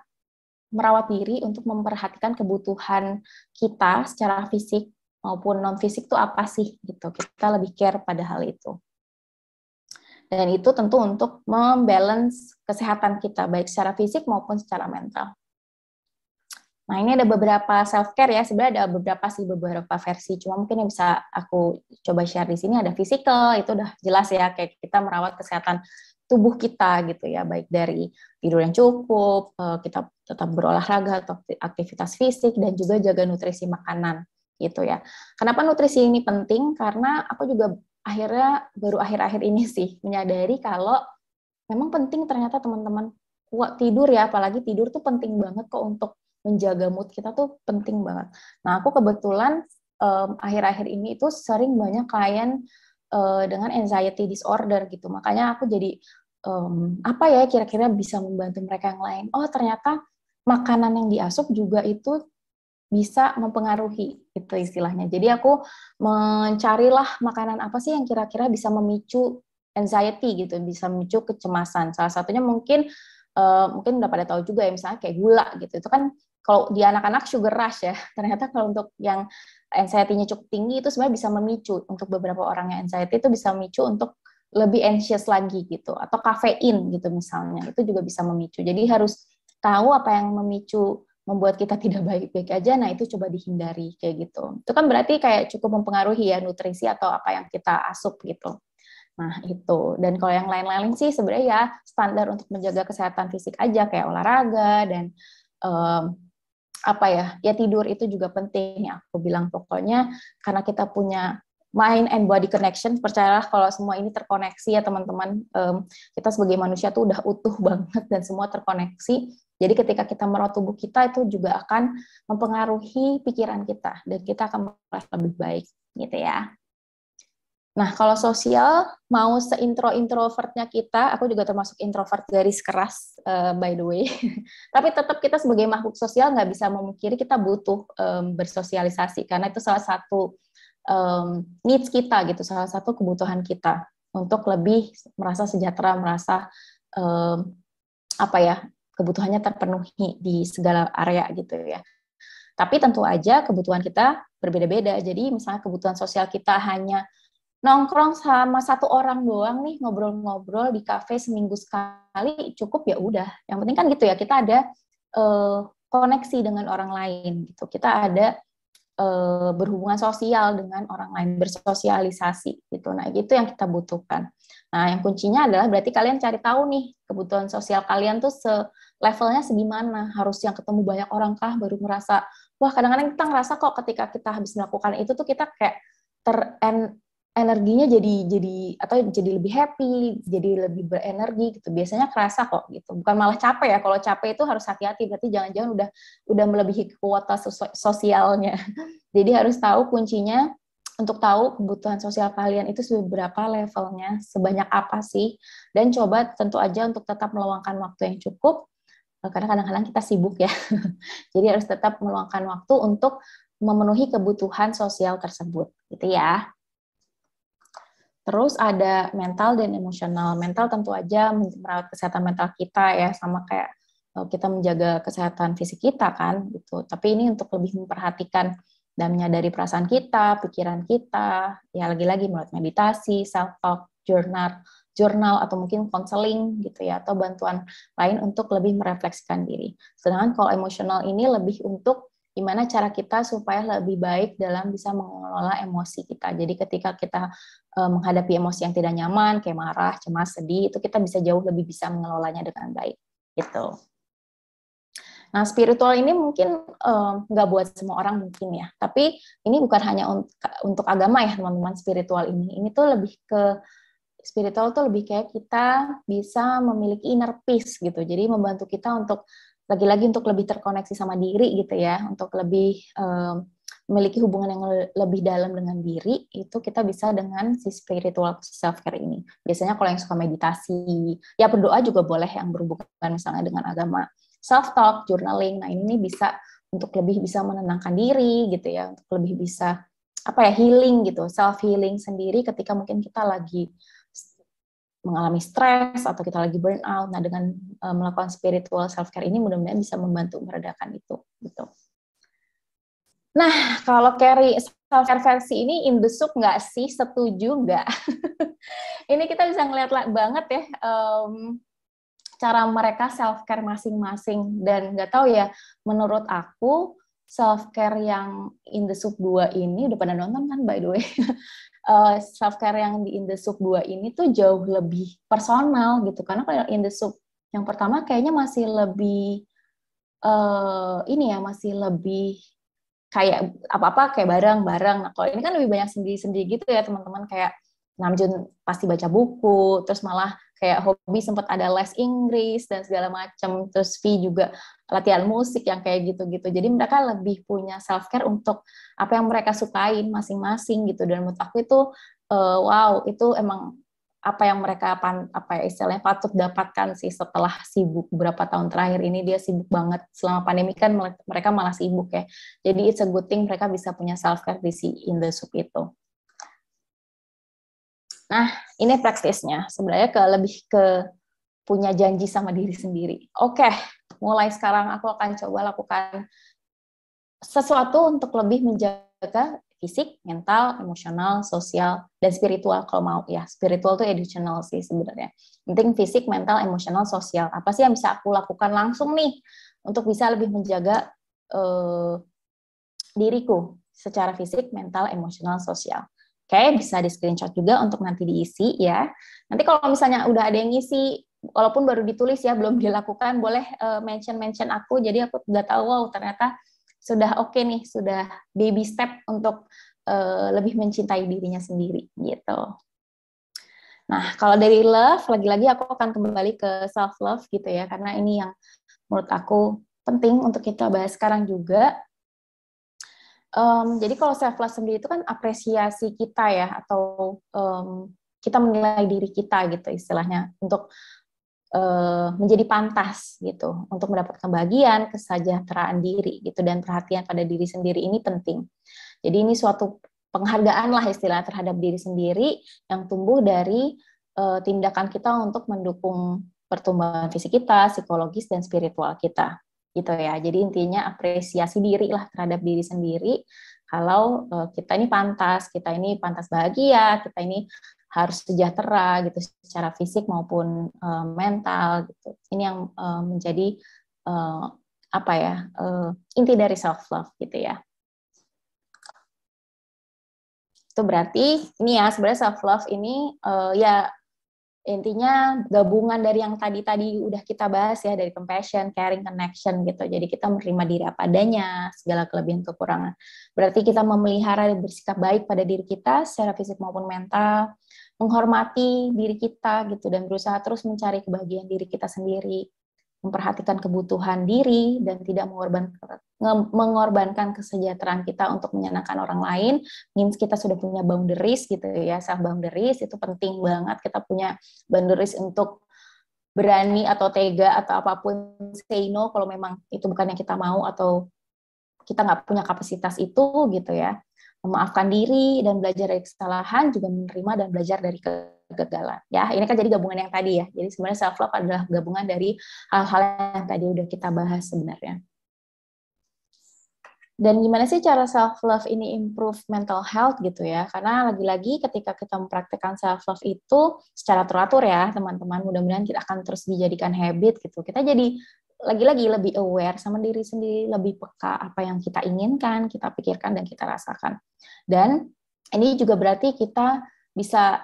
merawat diri untuk memperhatikan kebutuhan kita secara fisik maupun non fisik itu apa sih gitu. Kita lebih care pada hal itu dan itu tentu untuk membalance kesehatan kita baik secara fisik maupun secara mental. Nah ini ada beberapa self care ya sebenarnya ada beberapa sih beberapa versi cuma mungkin yang bisa aku coba share di sini ada physical itu udah jelas ya kayak kita merawat kesehatan tubuh kita gitu ya baik dari tidur yang cukup eh, kita tetap berolahraga atau aktivitas fisik dan juga jaga nutrisi makanan gitu ya. Kenapa nutrisi ini penting? Karena aku juga akhirnya baru akhir-akhir ini sih menyadari kalau memang penting ternyata teman-teman kuat tidur ya apalagi tidur tuh penting banget kok untuk menjaga mood kita tuh penting banget. Nah aku kebetulan akhir akhir-akhir ini itu sering banyak klien uh, dengan anxiety disorder gitu makanya aku jadi um, apa ya kira-kira bisa membantu mereka yang lain. Oh ternyata makanan yang diasup juga itu bisa mempengaruhi itu istilahnya. Jadi aku mencarilah makanan apa sih yang kira-kira bisa memicu anxiety gitu, bisa memicu kecemasan. Salah satunya mungkin uh, mungkin udah pada tahu juga ya misalnya kayak gula gitu. Itu kan kalau di anak-anak sugar rush ya. Ternyata kalau untuk yang anxiety-nya cukup tinggi itu sebenarnya bisa memicu untuk beberapa orang yang anxiety itu bisa memicu untuk lebih anxious lagi gitu atau kafein gitu misalnya. Itu juga bisa memicu. Jadi harus tahu apa yang memicu membuat kita tidak baik-baik aja, nah itu coba dihindari kayak gitu. Itu kan berarti kayak cukup mempengaruhi ya nutrisi atau apa yang kita asup gitu. Nah, itu. Dan kalau yang lain-lain sih sebenarnya ya standar untuk menjaga kesehatan fisik aja kayak olahraga dan um, apa ya? Ya tidur itu juga penting ya. Aku bilang pokoknya karena kita punya mind and body connection, percayalah kalau semua ini terkoneksi ya teman-teman. Um, kita sebagai manusia tuh udah utuh banget dan semua terkoneksi. Jadi ketika kita merawat tubuh kita itu juga akan mempengaruhi pikiran kita dan kita akan merasa lebih baik gitu ya. Nah, kalau sosial mau seintro-introvertnya kita, aku juga termasuk introvert garis keras uh, by the way. Tapi tetap kita sebagai makhluk sosial nggak bisa memungkiri kita butuh um, bersosialisasi karena itu salah satu um, needs kita gitu, salah satu kebutuhan kita untuk lebih merasa sejahtera, merasa um, apa ya kebutuhannya terpenuhi di segala area gitu ya. Tapi tentu aja kebutuhan kita berbeda-beda. Jadi misalnya kebutuhan sosial kita hanya nongkrong sama satu orang doang nih ngobrol-ngobrol di kafe seminggu sekali cukup ya udah. Yang penting kan gitu ya kita ada uh, koneksi dengan orang lain gitu. Kita ada uh, berhubungan sosial dengan orang lain, bersosialisasi gitu. Nah, itu yang kita butuhkan. Nah, yang kuncinya adalah berarti kalian cari tahu nih kebutuhan sosial kalian tuh se levelnya segimana, harus yang ketemu banyak orang kah baru merasa wah kadang-kadang kita ngerasa kok ketika kita habis melakukan itu tuh kita kayak ter energinya jadi jadi atau jadi lebih happy, jadi lebih berenergi gitu. Biasanya kerasa kok gitu. Bukan malah capek ya. Kalau capek itu harus hati-hati. Berarti jangan-jangan udah udah melebihi kuota sosialnya. Jadi harus tahu kuncinya untuk tahu kebutuhan sosial kalian itu seberapa levelnya, sebanyak apa sih, dan coba tentu aja untuk tetap meluangkan waktu yang cukup, eh, karena kadang-kadang kita sibuk ya. Jadi harus tetap meluangkan waktu untuk memenuhi kebutuhan sosial tersebut, gitu ya. Terus ada mental dan emosional. Mental tentu aja merawat kesehatan mental kita ya, sama kayak eh, kita menjaga kesehatan fisik kita kan, gitu. Tapi ini untuk lebih memperhatikan dan menyadari perasaan kita, pikiran kita, ya lagi-lagi melalui meditasi, self-talk, journal, jurnal atau mungkin counseling gitu ya atau bantuan lain untuk lebih merefleksikan diri. Sedangkan kalau emosional ini lebih untuk gimana cara kita supaya lebih baik dalam bisa mengelola emosi kita. Jadi ketika kita eh, menghadapi emosi yang tidak nyaman, kayak marah, cemas, sedih, itu kita bisa jauh lebih bisa mengelolanya dengan baik. Gitu. Nah, spiritual ini mungkin ehm, nggak um, buat semua orang mungkin ya, tapi ini bukan hanya un untuk agama ya teman-teman spiritual ini. Ini tuh lebih ke spiritual tuh lebih kayak kita bisa memiliki inner peace gitu. Jadi membantu kita untuk lagi-lagi untuk lebih terkoneksi sama diri gitu ya, untuk lebih um, memiliki hubungan yang lebih dalam dengan diri itu kita bisa dengan si spiritual self care ini. Biasanya kalau yang suka meditasi, ya berdoa juga boleh yang berhubungan misalnya dengan agama self talk, journaling. Nah, ini bisa untuk lebih bisa menenangkan diri gitu ya, untuk lebih bisa apa ya healing gitu, self healing sendiri ketika mungkin kita lagi mengalami stres atau kita lagi burn out Nah, dengan uh, melakukan spiritual self care ini mudah-mudahan bisa membantu meredakan itu gitu. Nah, kalau carry self care versi ini soup nggak sih? Setuju nggak? ini kita bisa ngeliat banget ya um, cara mereka self care masing-masing dan nggak tahu ya menurut aku self care yang in the sub 2 ini udah pada nonton kan by the way eh, self care yang di in the sub 2 ini tuh jauh lebih personal gitu karena kalau in the sub yang pertama kayaknya masih lebih uh, ini ya masih lebih kayak apa-apa kayak bareng-bareng. Nah, kalau ini kan lebih banyak sendiri-sendiri gitu ya teman-teman kayak Namjoon pasti baca buku, terus malah kayak hobi sempat ada les Inggris dan segala macam terus V juga latihan musik yang kayak gitu-gitu jadi mereka lebih punya self care untuk apa yang mereka sukain masing-masing gitu dan menurut aku itu uh, wow itu emang apa yang mereka pan, apa ya, istilahnya patut dapatkan sih setelah sibuk beberapa tahun terakhir ini dia sibuk banget selama pandemi kan mereka malah sibuk ya jadi it's a good thing mereka bisa punya self care di si in the soup itu Nah, ini praktisnya. Sebenarnya ke lebih ke punya janji sama diri sendiri. Oke, okay, mulai sekarang aku akan coba lakukan sesuatu untuk lebih menjaga fisik, mental, emosional, sosial, dan spiritual kalau mau ya. Spiritual itu additional sih sebenarnya. Penting fisik, mental, emosional, sosial. Apa sih yang bisa aku lakukan langsung nih untuk bisa lebih menjaga uh, diriku secara fisik, mental, emosional, sosial. Oke, bisa di screenshot juga untuk nanti diisi ya. Nanti kalau misalnya udah ada yang ngisi, walaupun baru ditulis ya, belum dilakukan, boleh eh, mention-mention aku, jadi aku udah tahu, wow ternyata sudah oke okay nih, sudah baby step untuk uh, lebih mencintai dirinya sendiri gitu. Nah, kalau dari love, lagi-lagi aku akan kembali ke self love gitu ya, karena ini yang menurut aku penting untuk kita bahas sekarang juga. Um, jadi kalau self love sendiri itu kan apresiasi kita ya atau um, kita menilai diri kita gitu istilahnya untuk uh, menjadi pantas gitu untuk mendapatkan kebahagiaan, kesejahteraan diri gitu dan perhatian pada diri sendiri ini penting. Jadi ini suatu penghargaan lah istilah terhadap diri sendiri yang tumbuh dari uh, tindakan kita untuk mendukung pertumbuhan fisik kita, psikologis dan spiritual kita gitu ya. Jadi intinya apresiasi diri lah terhadap diri sendiri. Kalau uh, kita ini pantas, kita ini pantas bahagia, kita ini harus sejahtera gitu secara fisik maupun uh, mental gitu. Ini yang uh, menjadi uh, apa ya? Uh, inti dari self love gitu ya. Itu berarti ini ya sebenarnya self love ini uh, ya intinya gabungan dari yang tadi-tadi udah kita bahas ya dari compassion, caring, connection gitu. Jadi kita menerima diri apa adanya, segala kelebihan kekurangan. Berarti kita memelihara dan bersikap baik pada diri kita secara fisik maupun mental, menghormati diri kita gitu dan berusaha terus mencari kebahagiaan diri kita sendiri memperhatikan kebutuhan diri dan tidak mengorbankan, kesejahteraan kita untuk menyenangkan orang lain. Means kita sudah punya boundaries gitu ya, self boundaries itu penting banget kita punya boundaries untuk berani atau tega atau apapun say no kalau memang itu bukan yang kita mau atau kita nggak punya kapasitas itu gitu ya. Memaafkan diri dan belajar dari kesalahan juga menerima dan belajar dari ke kegagalan. Ya, ini kan jadi gabungan yang tadi ya. Jadi sebenarnya self love adalah gabungan dari hal-hal yang tadi udah kita bahas sebenarnya. Dan gimana sih cara self love ini improve mental health gitu ya? Karena lagi-lagi ketika kita mempraktekkan self love itu secara teratur ya, teman-teman, mudah-mudahan kita akan terus dijadikan habit gitu. Kita jadi lagi-lagi lebih aware sama diri sendiri, lebih peka apa yang kita inginkan, kita pikirkan dan kita rasakan. Dan ini juga berarti kita bisa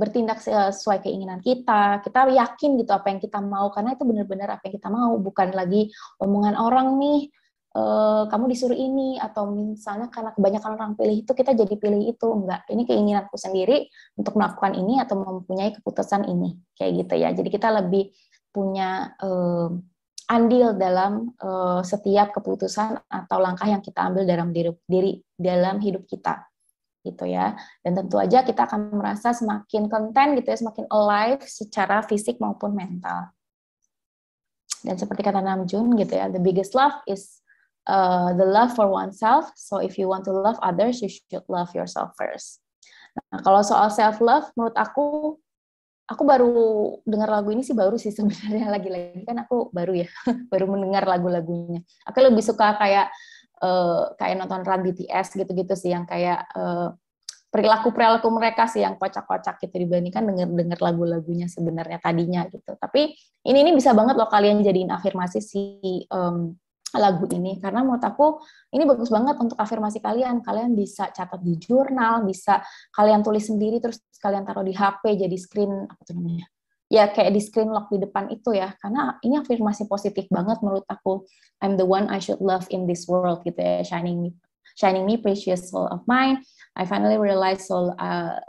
bertindak eh, sesuai keinginan kita, kita yakin gitu apa yang kita mau karena itu benar-benar apa yang kita mau, bukan lagi omongan orang nih e, kamu disuruh ini atau misalnya karena kebanyakan orang pilih itu kita jadi pilih itu enggak. Ini keinginanku sendiri untuk melakukan ini atau mempunyai keputusan ini kayak gitu ya. Jadi kita lebih punya e, andil dalam e, setiap keputusan atau langkah yang kita ambil dalam diri, diri dalam hidup kita gitu ya. Dan tentu aja kita akan merasa semakin konten gitu ya, semakin alive secara fisik maupun mental. Dan seperti kata Namjoon gitu ya, the biggest love is uh, the love for oneself. So if you want to love others, you should love yourself first. Nah, kalau soal self love, menurut aku aku baru dengar lagu ini sih baru sih sebenarnya lagi-lagi kan aku baru ya, baru mendengar lagu-lagunya. Aku lebih suka kayak uh, kayak nonton Run BTS gitu-gitu sih yang kayak eh, perilaku perilaku perilaku mereka sih yang kocak-kocak gitu dibandingkan denger-denger lagu-lagunya sebenarnya tadinya gitu. Tapi ini ini bisa banget loh kalian jadiin afirmasi si um, lagu ini karena menurut aku ini bagus banget untuk afirmasi kalian. Kalian bisa catat di jurnal, bisa kalian tulis sendiri terus kalian taruh di HP jadi screen apa tuh namanya? ya kayak di screen lock di depan itu ya karena ini afirmasi positif banget menurut aku I'm the one I should love in this world gitu ya shining me shining me precious soul of mine I finally realized so uh,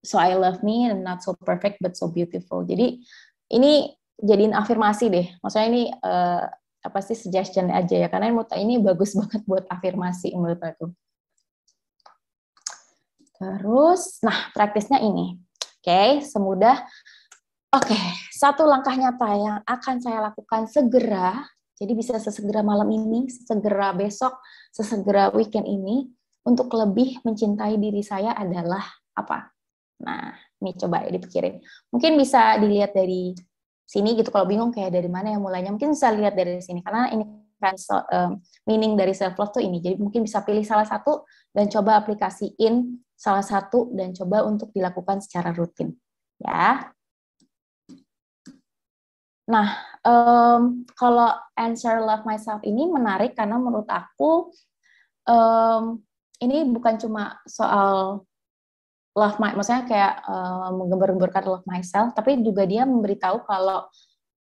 so I love me and not so perfect but so beautiful jadi ini jadiin afirmasi deh maksudnya ini uh, apa sih suggestion aja ya karena menurut ini bagus banget buat afirmasi menurut aku terus nah praktisnya ini Oke, okay, semudah Oke, okay, satu langkah nyata yang akan saya lakukan segera, jadi bisa sesegera malam ini, sesegera besok, sesegera weekend ini, untuk lebih mencintai diri saya adalah apa? Nah, ini coba ya dipikirin. Mungkin bisa dilihat dari sini gitu, kalau bingung kayak dari mana yang mulainya, mungkin bisa lihat dari sini, karena ini kan um, meaning dari self-love tuh ini, jadi mungkin bisa pilih salah satu dan coba aplikasiin salah satu dan coba untuk dilakukan secara rutin. Ya, Nah, um, kalau answer love myself ini menarik karena menurut aku um, ini bukan cuma soal love my, maksudnya kayak menggembur eh, um, menggembar gemburkan love myself, tapi juga dia memberitahu kalau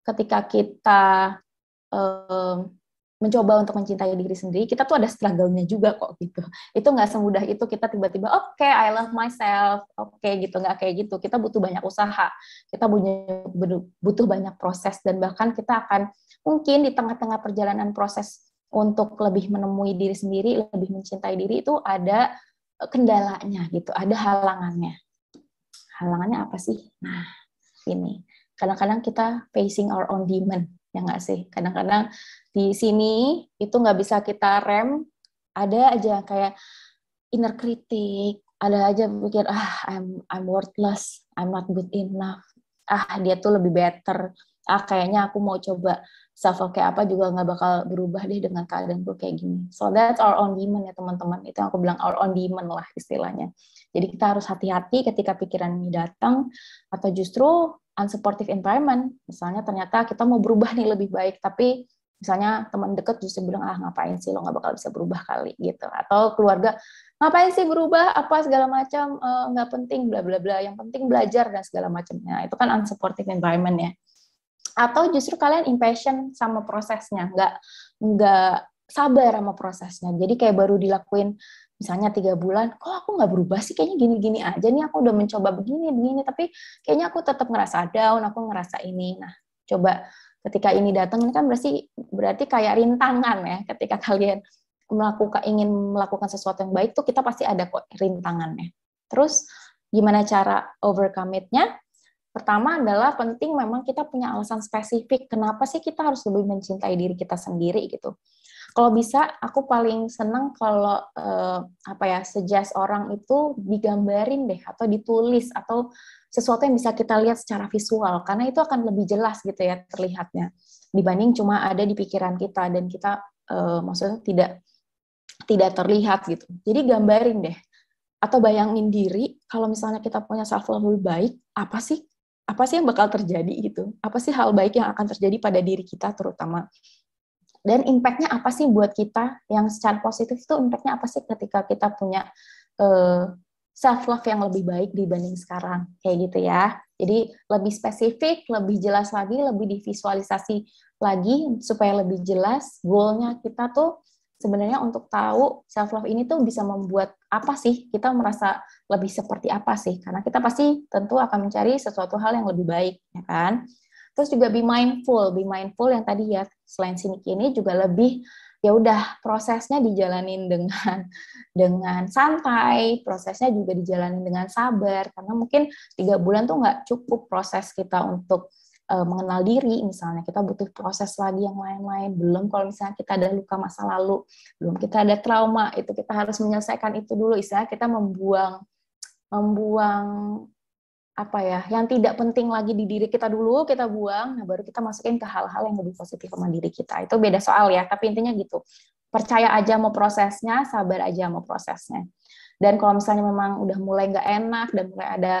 ketika kita um, mencoba untuk mencintai diri sendiri, kita tuh ada struggle-nya juga kok gitu. Itu nggak semudah itu kita tiba-tiba oke okay, I love myself, oke okay, gitu nggak kayak gitu. Kita butuh banyak usaha, kita butuh banyak proses dan bahkan kita akan mungkin di tengah-tengah perjalanan proses untuk lebih menemui diri sendiri, lebih mencintai diri itu ada eh, kendalanya gitu, ada halangannya. Halangannya apa sih? Nah, ini kadang-kadang kita facing our own demon, ya nggak sih? Kadang-kadang di sini itu nggak bisa kita rem ada aja kayak inner critic ada aja pikir ah I'm I'm worthless I'm not good enough ah dia tuh lebih better ah kayaknya aku mau coba self kayak apa juga nggak bakal berubah deh dengan keadaan gue kayak gini so that's our own demon ya teman-teman itu yang aku bilang our own demon lah istilahnya jadi kita harus hati-hati ketika pikiran ini datang atau justru unsupportive environment misalnya ternyata kita mau berubah nih lebih baik tapi misalnya teman deket justru bilang ah ngapain sih lo nggak bakal bisa berubah kali gitu atau keluarga ngapain sih berubah apa segala macam eh, nggak e, penting bla bla bla yang penting belajar dan segala macamnya itu kan unsupportive environment ya atau justru kalian impatient sama prosesnya nggak nggak sabar sama prosesnya jadi kayak baru dilakuin misalnya tiga bulan, kok aku nggak berubah sih, kayaknya gini-gini aja nih, aku udah mencoba begini-begini, tapi kayaknya aku tetap ngerasa down, aku ngerasa ini. Nah, coba ketika ini datang ini kan berarti berarti kayak rintangan ya ketika kalian melakukan ingin melakukan sesuatu yang baik tuh kita pasti ada kok rintangannya terus gimana cara overcome it-nya pertama adalah penting memang kita punya alasan spesifik kenapa sih kita harus lebih mencintai diri kita sendiri gitu kalau bisa aku paling seneng kalau eh, apa ya suggest orang itu digambarin deh atau ditulis atau sesuatu yang bisa kita lihat secara visual karena itu akan lebih jelas gitu ya terlihatnya dibanding cuma ada di pikiran kita dan kita e, maksudnya tidak tidak terlihat gitu. Jadi gambarin deh atau bayangin diri kalau misalnya kita punya self love lebih baik, apa sih apa sih yang bakal terjadi gitu? Apa sih hal baik yang akan terjadi pada diri kita terutama? Dan impactnya apa sih buat kita yang secara positif itu impactnya apa sih ketika kita punya uh, self love yang lebih baik dibanding sekarang kayak gitu ya jadi lebih spesifik lebih jelas lagi lebih divisualisasi lagi supaya lebih jelas goalnya kita tuh sebenarnya untuk tahu self love ini tuh bisa membuat apa sih kita merasa lebih seperti apa sih karena kita pasti tentu akan mencari sesuatu hal yang lebih baik ya kan terus juga be mindful be mindful yang tadi ya selain sini ini juga lebih ya udah prosesnya dijalanin dengan dengan santai, prosesnya juga dijalanin dengan sabar karena mungkin tiga bulan tuh nggak cukup proses kita untuk uh, mengenal diri misalnya kita butuh proses lagi yang lain-lain belum kalau misalnya kita ada luka masa lalu belum kita ada trauma itu kita harus menyelesaikan itu dulu istilah kita membuang membuang apa ya yang tidak penting lagi di diri kita dulu kita buang nah baru kita masukin ke hal-hal yang lebih positif sama diri kita itu beda soal ya tapi intinya gitu percaya aja mau prosesnya sabar aja mau prosesnya dan kalau misalnya memang udah mulai nggak enak dan mulai ada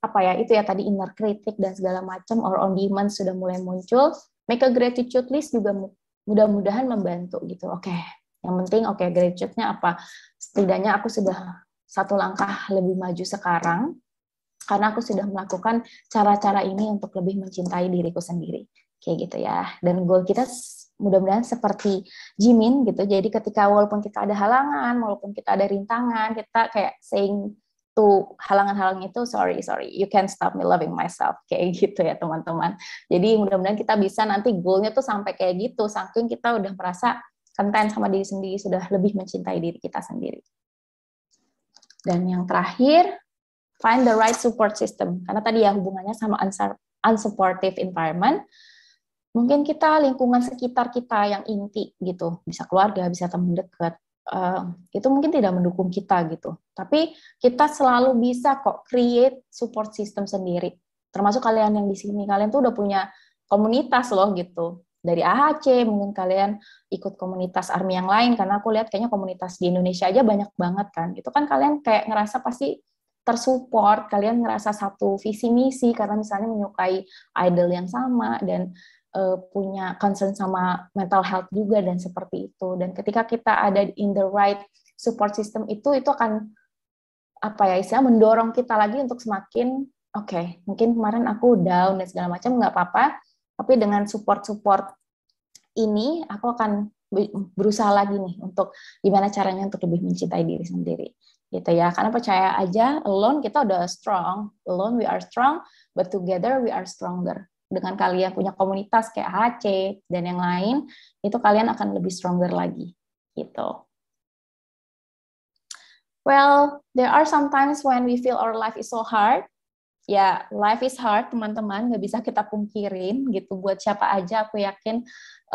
apa ya itu ya tadi inner critic dan segala macam or on demand sudah mulai muncul make a gratitude list juga mudah-mudahan membantu gitu oke okay. yang penting oke okay, gratitude-nya apa setidaknya aku sudah satu langkah lebih maju sekarang karena aku sudah melakukan cara-cara ini untuk lebih mencintai diriku sendiri kayak gitu ya dan goal kita mudah-mudahan seperti Jimin gitu jadi ketika walaupun kita ada halangan walaupun kita ada rintangan kita kayak saying to halangan halangan itu sorry sorry you can't stop me loving myself kayak gitu ya teman-teman jadi mudah-mudahan kita bisa nanti goalnya tuh sampai kayak gitu saking kita udah merasa konten sama diri sendiri sudah lebih mencintai diri kita sendiri dan yang terakhir find the right support system. Karena tadi ya hubungannya sama unsupportive environment. Mungkin kita lingkungan sekitar kita yang inti gitu, bisa keluarga, bisa teman dekat. Uh, itu mungkin tidak mendukung kita gitu. Tapi kita selalu bisa kok create support system sendiri. Termasuk kalian yang di sini, kalian tuh udah punya komunitas loh gitu dari AHC, mungkin kalian ikut komunitas army yang lain, karena aku lihat kayaknya komunitas di Indonesia aja banyak banget kan. Itu kan kalian kayak ngerasa pasti tersupport, kalian ngerasa satu visi misi karena misalnya menyukai idol yang sama dan uh, punya concern sama mental health juga dan seperti itu. Dan ketika kita ada in the right support system itu itu akan apa ya istilah mendorong kita lagi untuk semakin oke okay, mungkin kemarin aku down dan segala macam nggak apa-apa tapi dengan support support ini aku akan berusaha lagi nih untuk gimana caranya untuk lebih mencintai diri sendiri gitu ya karena percaya aja alone kita udah strong alone we are strong but together we are stronger dengan kalian punya komunitas kayak HC dan yang lain itu kalian akan lebih stronger lagi gitu well there are sometimes when we feel our life is so hard ya life is hard teman-teman nggak bisa kita pungkirin gitu buat siapa aja aku yakin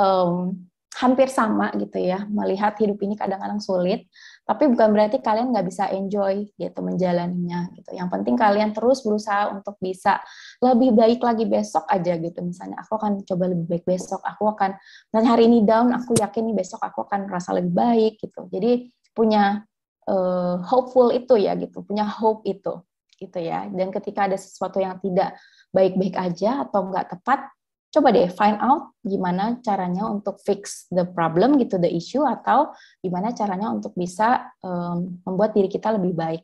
um, hampir sama gitu ya melihat hidup ini kadang-kadang sulit tapi bukan berarti kalian nggak bisa enjoy gitu menjalaninya gitu yang penting kalian terus berusaha untuk bisa lebih baik lagi besok aja gitu misalnya aku akan coba lebih baik besok aku akan dan hari ini down aku yakin nih besok aku akan merasa lebih baik gitu jadi punya uh, hopeful itu ya gitu punya hope itu gitu ya dan ketika ada sesuatu yang tidak baik-baik aja atau nggak tepat coba deh find out gimana caranya untuk fix the problem gitu the issue atau gimana caranya untuk bisa um, membuat diri kita lebih baik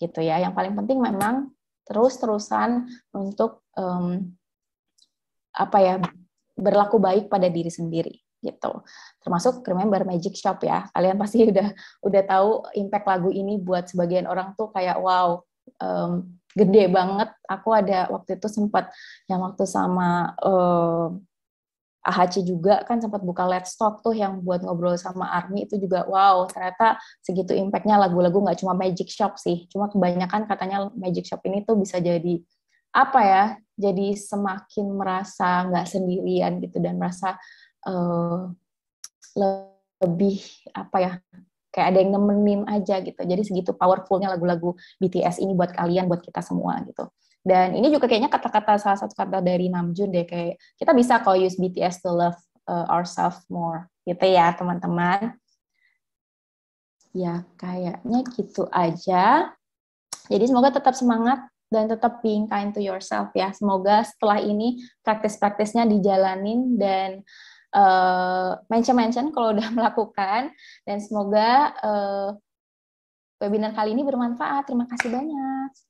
gitu ya yang paling penting memang terus-terusan untuk um, apa ya berlaku baik pada diri sendiri gitu termasuk remember magic shop ya kalian pasti udah udah tahu impact lagu ini buat sebagian orang tuh kayak wow um, gede banget. Aku ada waktu itu sempat yang waktu sama eh, AHC juga kan sempat buka Let's Talk tuh yang buat ngobrol sama Army itu juga wow ternyata segitu impactnya lagu-lagu nggak cuma Magic Shop sih cuma kebanyakan katanya Magic Shop ini tuh bisa jadi apa ya jadi semakin merasa nggak sendirian gitu dan merasa uh, lebih apa ya kayak ada yang nemenin aja gitu jadi segitu powerfulnya lagu-lagu BTS ini buat kalian buat kita semua gitu dan ini juga kayaknya kata-kata salah satu kata dari Namjoon deh kayak kita bisa kok use BTS to love uh, ourselves more gitu ya teman-teman ya kayaknya gitu aja jadi semoga tetap semangat dan tetap being kind to yourself ya. Semoga setelah ini praktis-praktisnya dijalanin dan mention eh, mention-mention kalau udah melakukan dan semoga uh, webinar kali ini bermanfaat. Terima kasih banyak.